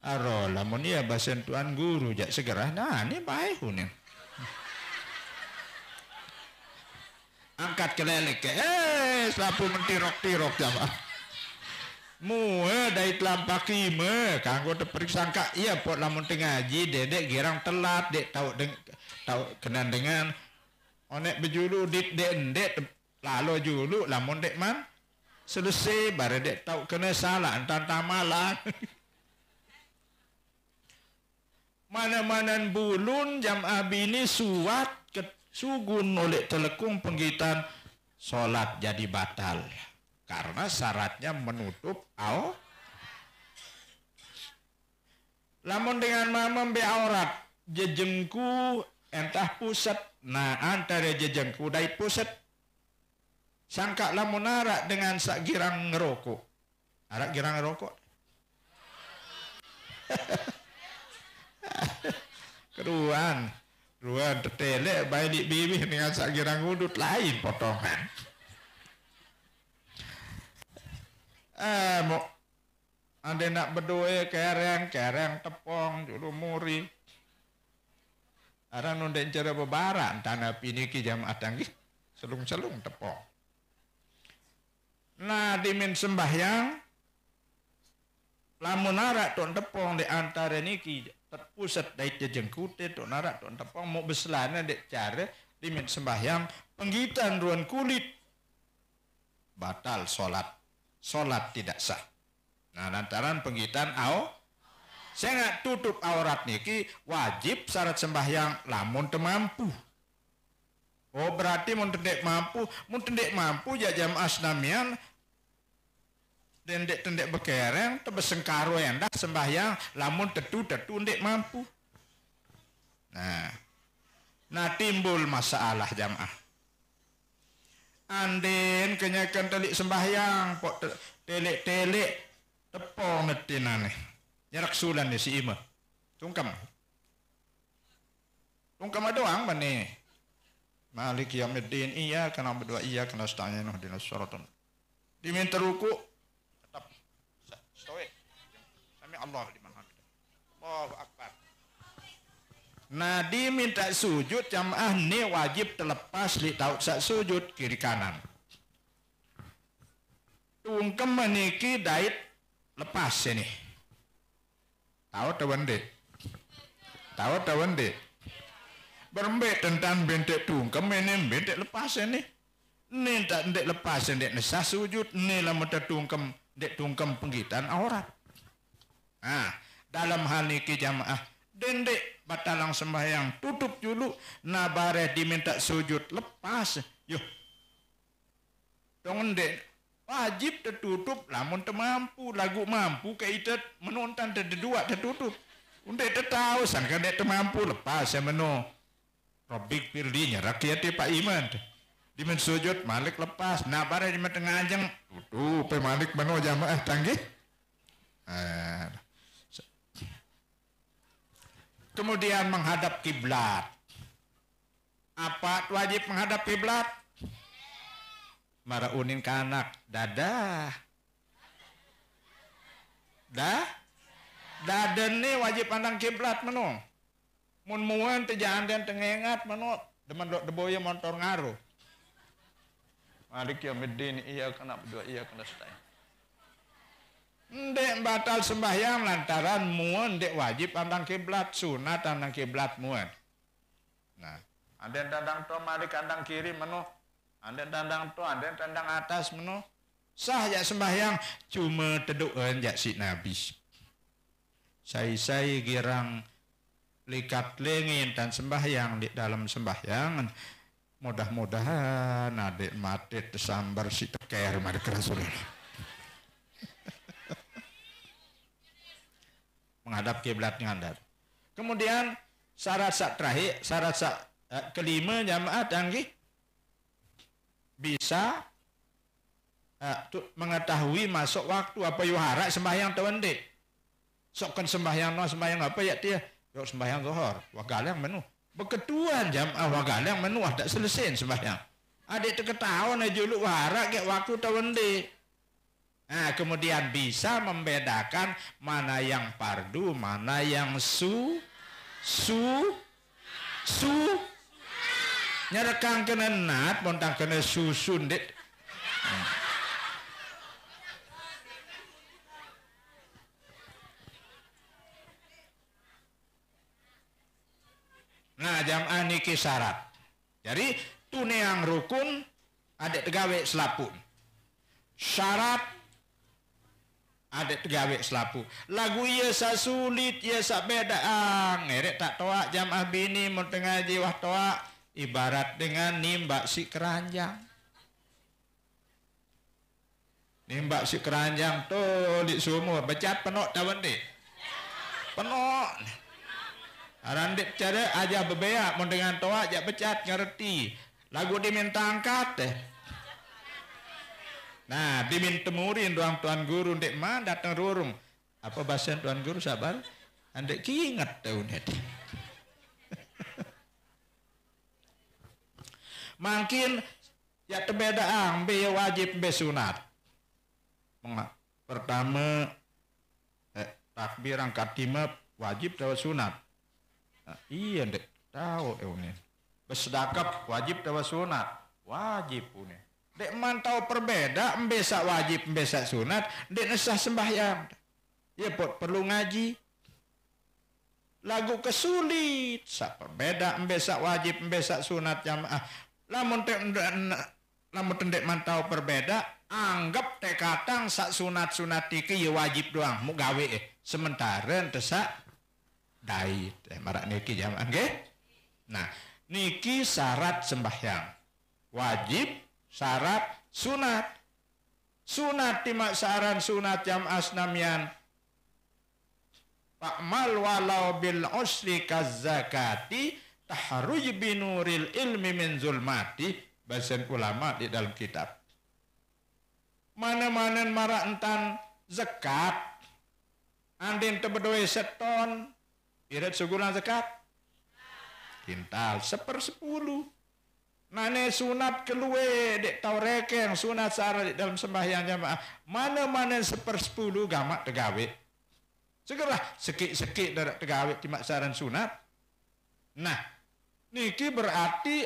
Aro lamun ya basen tuan guru jak segera nah ni baik unin. Angkat kelelek ke, eh, eh, eh, selapu mentirok-tirok jamaah. Mua dari telampaki lima kanggo teperiksa sangka. iya pot lamun tengah ngaji dedek gerang telat dek tau deng Tau kenan dengan onek bejulu dek dek lalu julu lamun dek man selesai bare dek tau kena salah Entah tak malah mana mana bulun jam abini suat ke sugun oleh telekung penggitan solat jadi batal karena syaratnya menutup al, lamun dengan mamam be aurat jejengku entah pusat nah antara jejengku dari pusat sangka lamun arak dengan sak girang ngerokok arak girang ngerokok keruan keruan tetelek baik di bibir dengan sak girang udut lain potongan Eh, mau ada nak berdoa kereng kereng tepung juru muri. Ada nunda cara bebaran tanah piniki kijam tanggi selung selung tepung Nah dimin sembahyang lamun narak tuan tepung di antara niki terpusat dari jejengkute tuan narak tuan tepung mau beselana dek cara dimin sembahyang penggitan ruan kulit batal sholat sholat tidak sah. Nah lantaran penggitan au saya nggak tutup aurat niki wajib syarat sembahyang lamun temampu. Oh berarti mun tendek mampu, mun tendek mampu ya jam asnamian tendek tendek bekereng yang endah sembahyang lamun tetu tetu ndek mampu. Nah, nah timbul masalah jamaah. Andin kenyakan telik sembahyang pok telik-telik tepong netinane. Nyarak sulan ni si ima. Tungkam. Tungkam doang mana? Malik medin iya kena berdua, iya kena setanya noh dina suratun. Diminta ruku tetap stoik. Sami Allah di mana? Allahu akbar. Nadi minta sujud jamaah ni wajib terlepas li tahu sak sujud kiri kanan. Tungkem meniki dait lepas sini. Tahu tawan dek. Tahu tawan dek. Berembek tentang bentek tungkem ini bentek lepas ini. Ni tak ndek lepas ndek nesah sujud ni lama tungkem ndek tungkem penggitan aurat. Ah, dalam hal ini jamaah dendek batalang sembahyang tutup dulu nabare diminta sujud lepas yuk, dong dek wajib tertutup lamun temampu lagu mampu ke menonton menonton dua tertutup undek tertahu sangka dek temampu lepas saya menu robik pirdinya rakyat pak iman dimen sujud malik lepas nabare dimen tengah jeng tutup pemalik menu jamaah tanggih eh. Kemudian menghadap kiblat. Apa wajib menghadap kiblat? Marahunin unin ke anak, dadah. Dah? Dadah nih wajib pandang kiblat menu. Mun muan tejaan dan tengengat menu. Demen dok deboya motor ngaruh. Malik ya medin iya kena berdua iya kena setai. Ndek batal sembahyang lantaran muan ndek wajib pandang kiblat, sunat pandang kiblat muan. Nah, anda tandang to mari kandang kiri menu, anda tandang to, anda tandang atas menu. Sah ya sembahyang cuma teduhan ya si Nabi. Saya-saya girang likat lengin dan sembahyang di dalam sembahyang mudah-mudahan nadek mati tersambar si teker mari kerasulah. menghadap yang anda. Kemudian syarat syarat terakhir, syarat syarat eh, kelima jamaah tangki bisa eh, mengetahui masuk waktu apa yuhara sembahyang dek. Sokkan sembahyang no sembahyang apa ya dia? sok sembahyang zuhur, yang menu. Beketuan jamaah yang menu ada selesai sembahyang. Adik tu ketahuan aja lu warak kayak waktu tawende. Nah, kemudian bisa membedakan mana yang pardu, mana yang su, su, su. Nyerekang kena nat, montang kena susun. Dek. Nah, jam aniki syarat. Jadi tuneang rukun adik tegawe selapun. Syarat Adik gawe selapu lagu ia sa sulit ia sa beda ang erek tak toa jam abini mun ngaji wah toa ibarat dengan nimbak si keranjang nimbak si keranjang tuh di sumur becat penok tak bende penok Arandik cara aja bebeak mau dengan toa jak becat ngerti lagu diminta angkat teh Nah, dimintemurin doang tuan guru ndek ma datang rurung. Apa bahasa tuan guru sabar? Andek kiingat tahu net. Makin ya tebeda ang be ya wajib be sunat. Pertama eh, takbir angkat tima wajib tahu sunat. Nah, iya ndek tahu eune. Besedakap wajib tahu sunat. Wajib punya dek mantau perbeda mbesa wajib mbesa sunat dek nesah sembahyang ya pot perlu ngaji lagu kesulit sa perbeda mbesa wajib mbesa sunat jamaah lamun tek lamun tendek mantau perbeda anggap teh katang sa sunat sunat tiki ya wajib doang mu gawe eh. sementara teh Dai, eh, marak niki jamaah okay? nah niki syarat sembahyang wajib syarat sunat. Sunat dimaksaran sunat jam asnamian. mal walau bil usri kazakati tahruj binuril ilmi min zulmati. Bahasan ulama di dalam kitab. Mana-mana marak entan zakat. Andin tebedoi seton. Irat sugulan zakat. Kintal seper sepuluh. Nane sunat keluwe dek tau rekeng sunat sara dalam sembahyang jamaah. Mana-mana sepersepuluh gamak tegawe. Segera sekik-sekik darat tegawe di saran sunat. Nah, niki berarti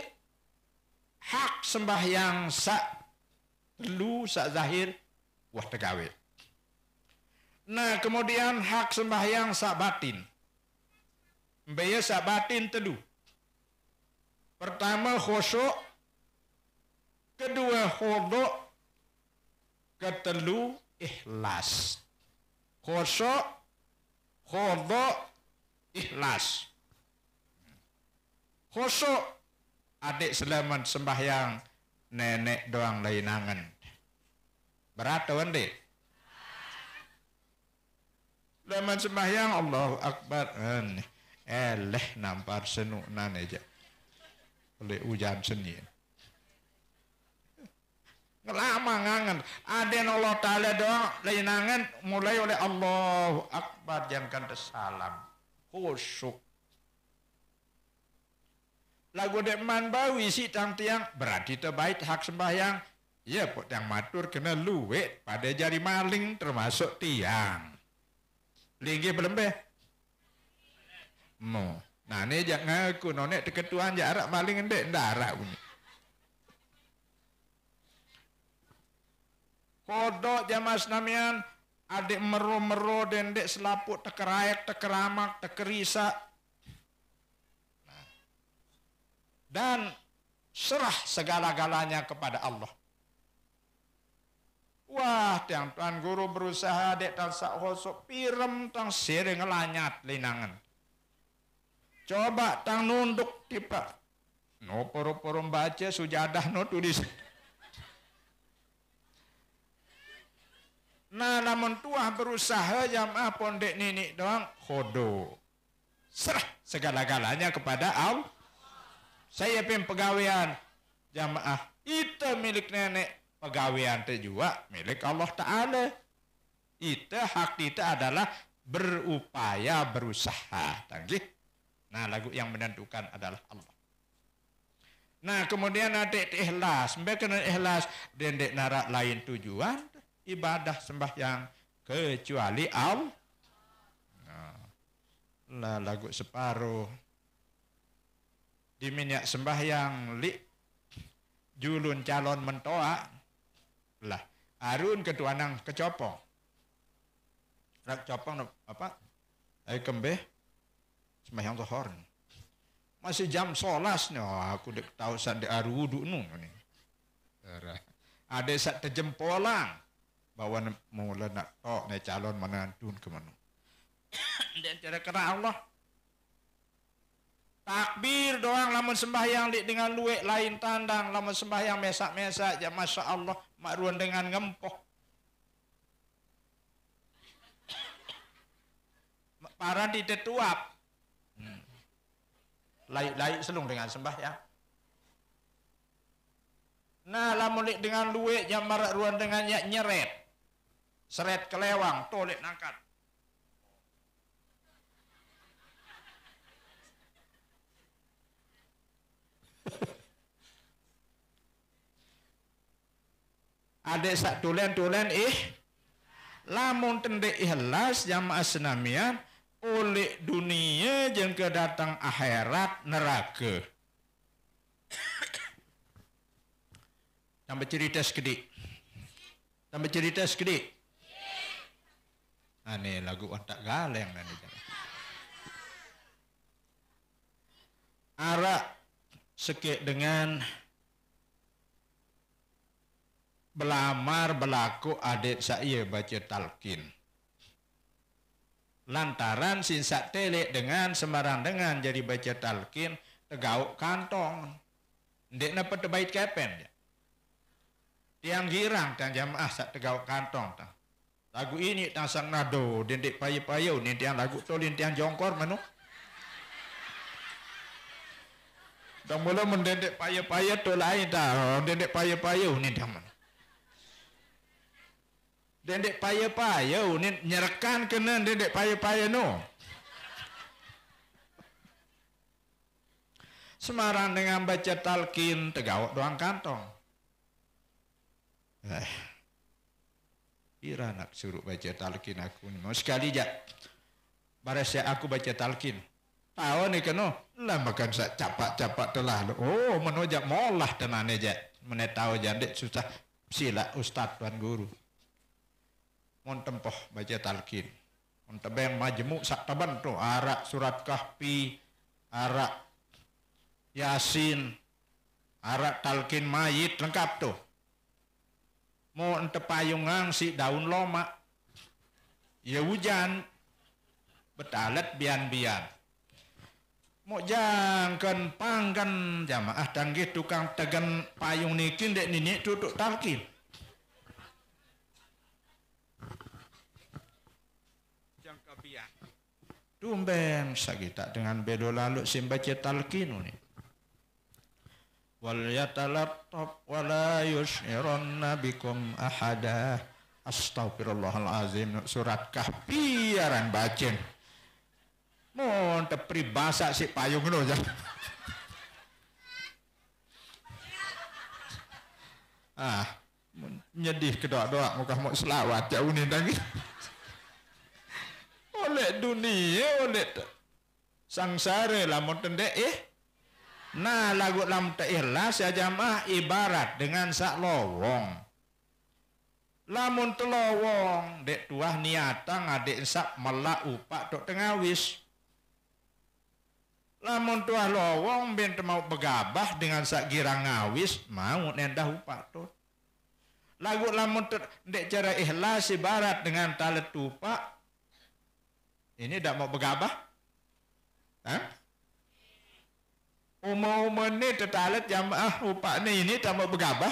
hak sembahyang sak telu sak zahir wah tegawe. Nah, kemudian hak sembahyang sak batin. Mbaya sak batin telu. Pertama khusyuk, kedua kodo, ketelu ikhlas. Khusyuk, kodo ikhlas. Khusyuk, adik selamat sembahyang, nenek doang lainangan. Berat tuh nanti. Selamat sembahyang Allah Akbar. Eleh nampar senuk nanejak oleh ujian seni ya. Lama ngangen. Ada yang Allah Ta'ala doang, lagi nangan mulai oleh Allah Akbar, jangan salam. Khusyuk. Lagu man bawi si tang tiang, berarti terbaik hak sembahyang. Ya, pot yang matur kena luwet pada jari maling termasuk tiang. Linggi belembeh. Mau. No. Nah ini jak ngaku nonek teketuan jak arak maling ndek ndarak punya. Kodok jamas namian adik meru-meru dendek selaput tekerayak tekeramak tekerisa. Nah. Dan serah segala-galanya kepada Allah. Wah, tiang tuan guru berusaha dek tan sak pirem tang siring lanyat linangan. Coba tang nunduk tipe, No poro-poro baca sujadah no tulis. Nah namun tua berusaha jamaah pondek nini doang kodo. Serah segala-galanya kepada Allah. Saya pim pegawaian jamaah itu milik nenek pegawaian itu juga milik Allah Ta'ala. Itu hak kita adalah berupaya berusaha. tanggih. Nah lagu yang menentukan adalah Allah. Nah kemudian ada ikhlas. Mereka ikhlas dendek narak lain tujuan ibadah sembahyang kecuali Allah. Nah, lagu separuh diminyak minyak sembahyang li julun calon mentoa lah arun ketuanang kecopong rak copong apa Ayo kembeh semayang zuhur masih jam solas nih oh, aku dek tahu saat di aru wudhu nu nih ada saat terjempolang bawa mula nak tok nih calon mana dun kemana? Dan cara antara kena Allah takbir doang lamun sembahyang di dengan luwek lain tandang lamun sembahyang mesak-mesak ya masya Allah makruan dengan ngempoh para ditetuap laik-laik selung dengan sembah ya. Nah, lamulik dengan luwe yang marak ruan dengan yak nyeret. Seret kelewang, tolik nangkat. Ada sak tulen-tulen ih. Lamun tendek ihlas yang senamian oleh dunia yang kedatang akhirat neraka. Tambah cerita segede. Tambah cerita segede. Nah, ini lagu watak galeng nanti. Arak sekit dengan belamar belaku adik saya baca talqin lantaran sinsak telek dengan sembarang dengan jadi baca talkin tegauk kantong ndek napa tebait kepen dia tiang girang tiang jamaah sak tegauk kantong tang lagu ini tang sang nado dendek payu-payu ni tiang lagu tolin tiang jongkor manu Tang mula mendendek payu-payu tu lain dah, dendek payu-payu ni dah mana. Dendek paya-paya ni nyerekan kena dendek paya-paya no. Semarang dengan baca talkin tegawok doang kantong. Eh. Ira nak suruh baca talkin aku ni. Mau sekali jat. Baris ya aku baca talkin. Tahu ni kena. Lah makan sak capak-capak telah. Oh menojak molah tenane jat Menetau jandek susah sila ustad tuan guru mun tempoh baca talqin mun tebeng majmu sak taban tu arak surat kahfi arak yasin arak talqin mayit lengkap tu mau ente payung si daun loma ya hujan betalet bian-bian mau jangkan pangkan jamaah tanggi tukang tegen payung nikin dek nini tutuk talqin Tumben sagita dengan bedo lalu simbace talkinu ni. Wal yatalattaf wa la yushiranna bikum ahada. Astagfirullahalazim surat kahfi aran bacen. Mun tepribasa si payung lo ya. ah, nyedih kedok doa muka mau selawat jauh nih tangi oleh dunia oleh sangsara lamun tendek eh nah lagu lam ikhlas ya jamaah ibarat dengan sak lowong lamun telowong dek tuah tang ngadek sak melak upak dok tengawis lamun tuah lowong ben mau begabah dengan sak girang ngawis mau nendah upak tok lagu lamun dek cara ikhlas ibarat dengan talet upak ini tidak mau begabah? Hah? umum ini ni tetalet jamaah upak ni ini tak mau begabah?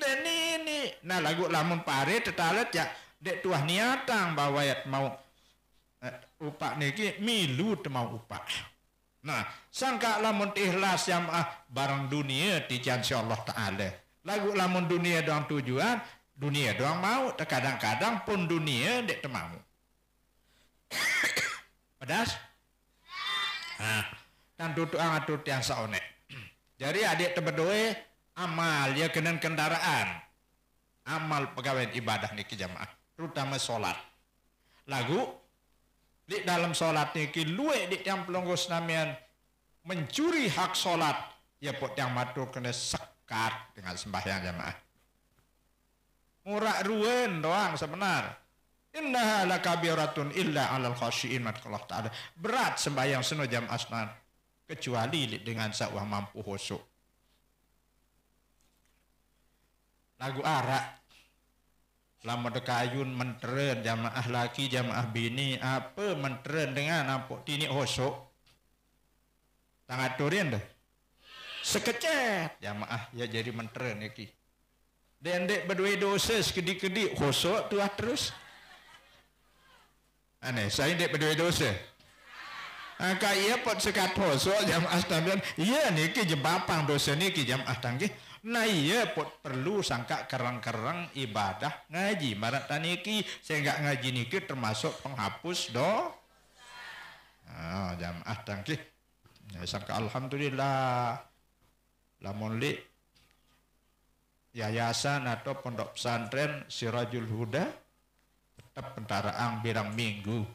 Dan ni ini. Nah lagu lamun pare tetalet ya. Dek tuah niatang ya mau uh, eh, upak niki milu temau upak. Nah, sangka lamun ikhlas jamaah barang dunia jansi Allah Ta'ala. Lagu lamun dunia doang tujuan, dunia doang mau. Terkadang-kadang pun dunia dek temau. Pedas? Nah, dan duduk angatut yang saone. Jadi adik terbedoe amal ya kenen kendaraan. Amal pegawai ibadah niki jamaah, terutama solat. Lagu di dalam solat niki luwe di yang pelongos namian mencuri hak solat. ya pot yang matur kena sekat dengan sembahyang jamaah. Murah ruen doang sebenar. innaha lakabiratun illa alal khasyi'in matkallahu ta'ala berat sembahyang seno jam asnan kecuali dengan sa'wah mampu hosok lagu arak lama dekayun menteren jamaah laki jamaah bini apa menteren dengan nampak tini hosok tangat turin dah sekecet jamaah ya jadi menteren ya ki dendek berdua dosa sekedik-kedik hosok tuah terus terus ane saya tidak berdua dosa. Angka ah, iya pot sekat poso jam dan Iya niki jam bapang dosa niki jam astagfirullah. Nah iya pot perlu sangka kerang-kerang ibadah ngaji. Marat ki saya nggak ngaji niki termasuk penghapus do. Ah, jam astagfirullah. Ya, sangka alhamdulillah. Lamun li yayasan atau pondok pesantren Sirajul Huda tepentaraang birang minggu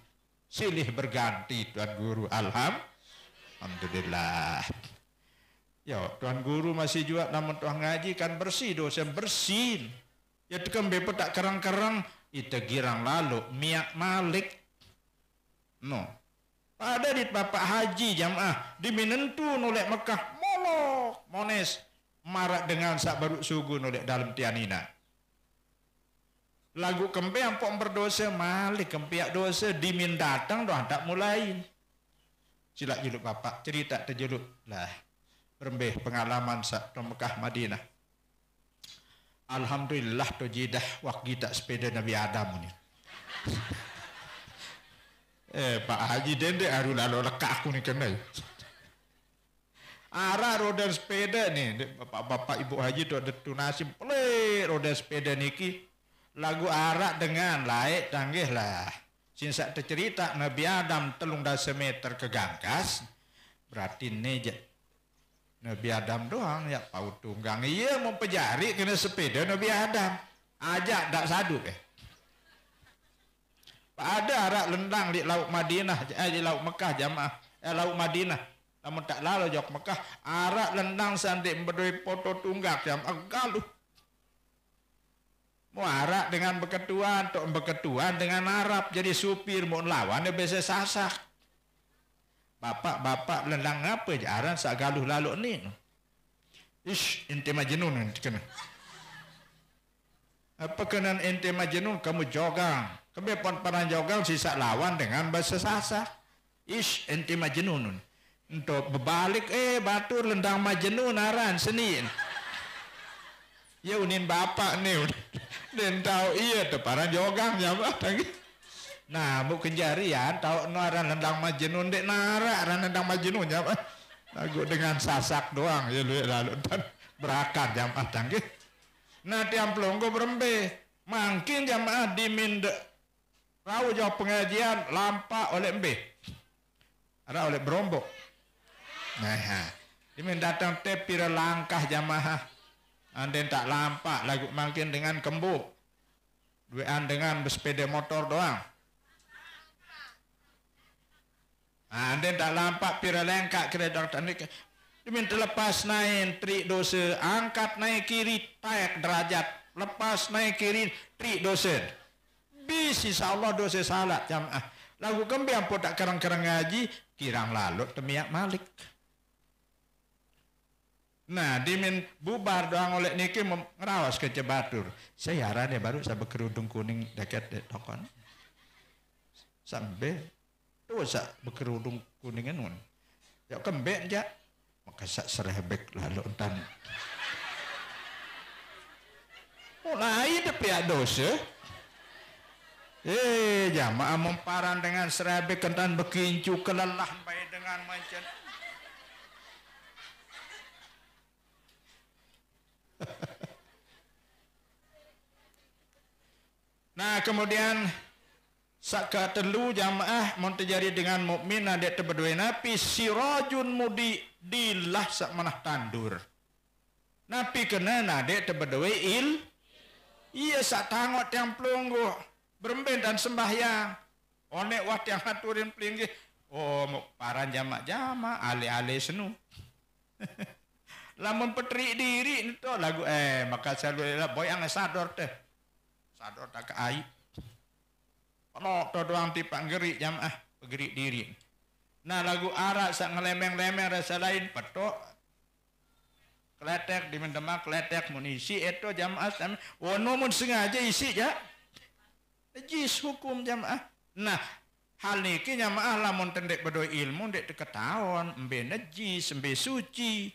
silih berganti Tuan Guru Alhamdulillah ya Tuan Guru masih juga namun Tuhan ngaji kan bersih dosen bersih ya tekan bepe tak kerang-kerang itu girang lalu miak malik no ada di Bapak Haji jamaah di Minentu nolek Mekah molok mones marak dengan sak baru sugu nolek dalam tianina lagu kempe ampok berdosa malik kempiak dosa dimin datang doa tak mulai cilak juluk bapak cerita terjuluk lah berembeh pengalaman saat Mekah Madinah Alhamdulillah tu jidah wak kita sepeda Nabi Adam ni eh Pak Haji dende arul lalu lekak aku ni kena ya. arah roda sepeda ni bapak-bapak ibu haji tu ada tunasim pelik roda sepeda niki lagu arak dengan laik tanggih lah. Sinsak tercerita Nabi Adam telung dasa meter ke gangkas, berarti neja Nabi Adam doang ya pau tunggang. Iya mau pejari kena sepeda Nabi Adam. Ajak dak sadu eh. Ada arak lendang di laut Madinah, eh, di laut Mekah jamaah, eh, laut Madinah. Namun tak lalu jok Mekah, arak lendang sandi berdui foto tunggak jamaah galuh. Muara dengan beketuan, tok beketuan dengan Arab jadi supir mau lawan dia biasa sasak. Bapak-bapak lendang apa je aran sak galuh lalu ni. Ish, inti majnun ente kena. Apa kena inti majnun kamu jogang. Kamu pun pernah jogang sisa lawan dengan bahasa sasak. Ish, inti majnun. Untuk berbalik eh batur lendang majnun aran seni ya unin bapak nih dan tahu iya teparan jogang ya bapak nah bu kenjarian tahu nara nendang majnun dek nara nara nendang majnun ya lagu dengan sasak doang ya lu ya, lalu dan berakar jamaah tangki nah tiap pelonggo berembe mungkin jamaah diminde rau jauh pengajian lampa oleh embe ada oleh berombok nah dimin datang tepira langkah jamaah Anden tak lampak lagu makin dengan kembuk. Duaan dengan bersepeda motor doang. Nah, Anden tak lampak pira lengkak kira dokter tanik. Dimin lepas naik tri dosa, angkat naik kiri taek derajat, lepas naik kiri tri dosa. Bis insya Allah dosa salat jamaah. Lagu kembiang pun tak kerang-kerang ngaji, kirang lalu temiak malik. Nah, dimin bubar doang oleh niki ngerawas ke Cebatur. Saya dia baru saya berkerudung kuning deket de tokon. Sampai tuh oh, saya berkerudung kuningan nun. Ya kembek aja. Maka saya serebek lalu entan. Mulai oh, deh pihak dosa. Eh, jamaah memparan dengan serebek kentan bekincu kelelahan baik dengan macam nah kemudian Saka telu jamaah Montajari dengan mukmin adik teberdua napi sirajun mudi dilah sak manah tandur. Napi kena adik teberdua il. Iya sak tangot yang pelunggu berembin dan sembahyang. Onek wat yang haturin pelinggi Oh, paran jamaah jamaah ale-ale senu. Lamun petri diri itu lagu eh maka boy yang sador teh. Sador tak ai. kalau tu doang geri jam ah geri diri. Nah lagu arak sak ngelemeng-lemeng rasa lain petok kletek di mendemak kletek munisi itu ah sam wono mun sengaja isi ya najis hukum jam ah nah hal niki jamaah lamun tendek bedo ilmu dek ketahuan embe najis embe suci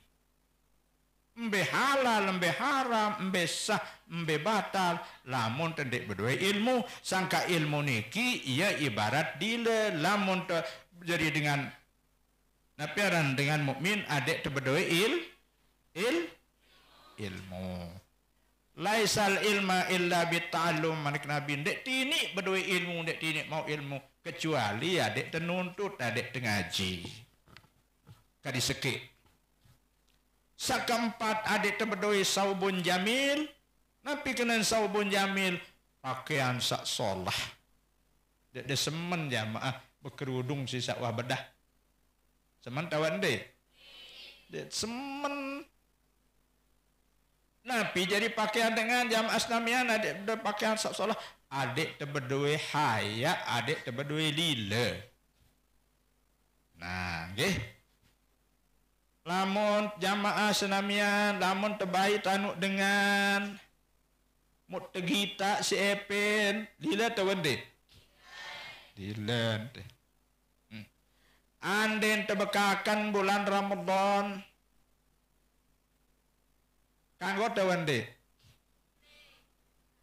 mbe halal, mbe haram, mbe sah, mbe batal. Lamun tendek berdua ilmu. Sangka ilmu niki, ia ibarat dile. Lamun te, jadi dengan napiaran dengan mukmin adik te berdua il, il, ilmu. Laisal ilma illa bitalum manik nabi. Dek tini berdua ilmu, dek tini mau ilmu. Kecuali adik tenuntut, adik tengaji. Kadi sekit. Sakampat adik tebedoi saubun jamil. Napi kenan saubun jamil. Pakaian sak solah. Dek de semen jamaah berkerudung sisa wah bedah. Semen tawan de. Dek semen. Napi jadi pakaian dengan jam asnamian adik de pakaian sak solah. Adik tebedoi haya, adik tebedoi lila. Nah, nggih. Okay lamun jamaah senamian lamun tebai tanuk dengan mut tegita si Epen dila tewende dila hmm. anden tebekakan bulan Ramadan kanggo tawende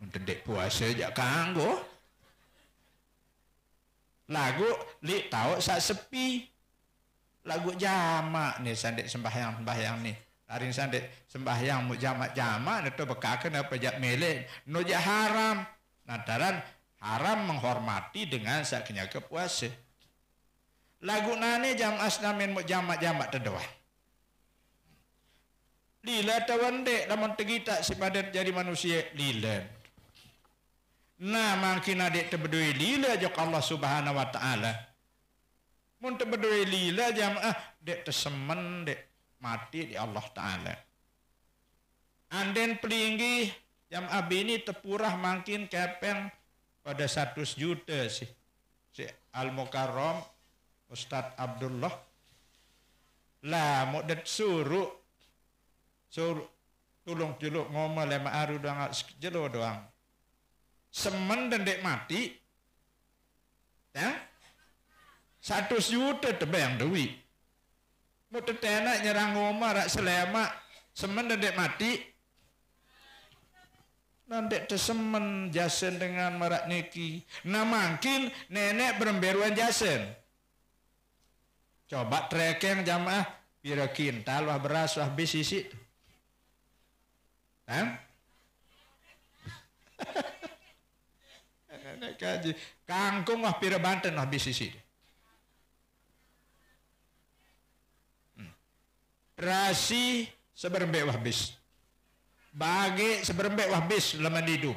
Mendek puasa jaga kanggo lagu li tau sak sepi lagu jamak nih sandek sembahyang sembahyang nih hari sandek sembahyang mu jamak jamak nih tuh bekakan apa jak milik no jak haram nataran haram menghormati dengan saknya kepuasa lagu nane jam asnamin mu jamak jamak terdewa lila tawan dek lamun tegita si padat jadi manusia lila Nah, makin adik terbedui lila jok Allah subhanahu wa ta'ala. mun berdoa lila jamaah dek tersemen dek mati di Allah Ta'ala. Anden pelinggi jam abini tepurah makin kepeng pada satu juta sih. Si Al mukarrom Ustadz Abdullah lah mau dek suruh suruh tulung juluk ngomel lema aru doang jelo doang semen dan dek mati ya satu juta tebang duit. Mau tetenak nyerang rumah rak selama semen dedek mati. Nanti tesemen jasen dengan marak neki. namangkin nenek beremberuan jasen. Coba trekeng jamaah pira kintal wah beras wah bis Nenek kaji. Kangkung wah pira banten wah bisisi. rasi seberembek wahbis bagi seberembek wahbis laman didu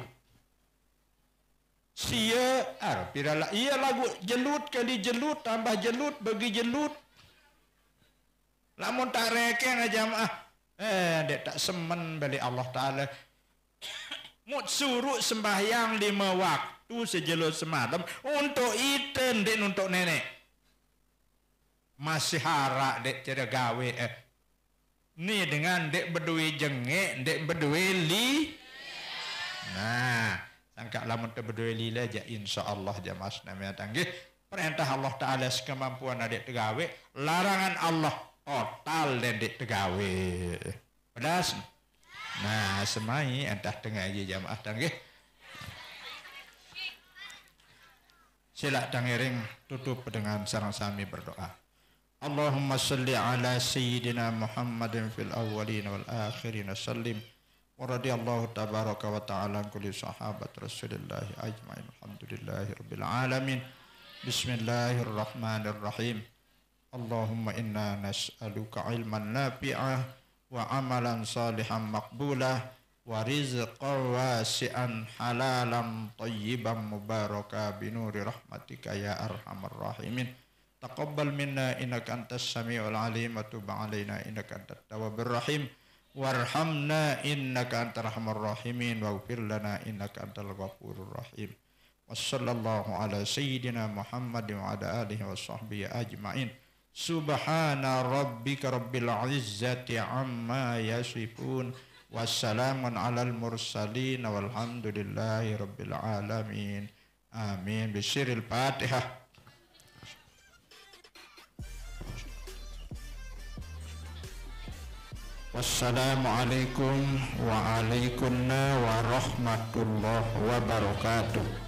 sia ar ah, pirala ia lagu jelut kali jelut tambah jelut bagi jelut lamun tak rekeng jamaah ah. eh dek tak semen balik Allah taala mut suruh sembahyang lima waktu sejelut semalam untuk iten dek untuk nenek masih harap dek cara gawe eh Nih dengan dek berdui jengek, dek berdui li. Nah, sangka lamun te berdui li lah insya Allah jamas namanya tanggih. Perintah Allah Ta'ala sekemampuan adik tegawe, larangan Allah total dan dek tegawe. Pedas? Nah, semai entah tengah aja jamaah tanggih. Sila tangiring tutup dengan sarang sami berdoa. اللهم صل على سيدنا محمد في الأولين والآخرين وسلم ورضي الله تبارك وتعالى عن كل صحابة رسول الله أجمعين الحمد لله رب العالمين بسم الله الرحمن الرحيم اللهم إنا نسألك علما نافعا وعملا صالحا مقبولا ورزقا واسعا حلالا طيبا مباركا بنور رحمتك يا أرحم الراحمين تقبل منا إنك أنت السميع العليم وتب علينا إنك أنت التواب الرحيم وارحمنا إنك أنت رحم الراحمين واغفر لنا إنك أنت الغفور الرحيم وصلى الله على سيدنا محمد وعلى آله وصحبه أجمعين سبحان ربك رب العزة عما يصفون وسلام على المرسلين والحمد لله رب العالمين آمين بسر الفاتحة والسلام عليكم وعليكم ورحمة الله وبركاته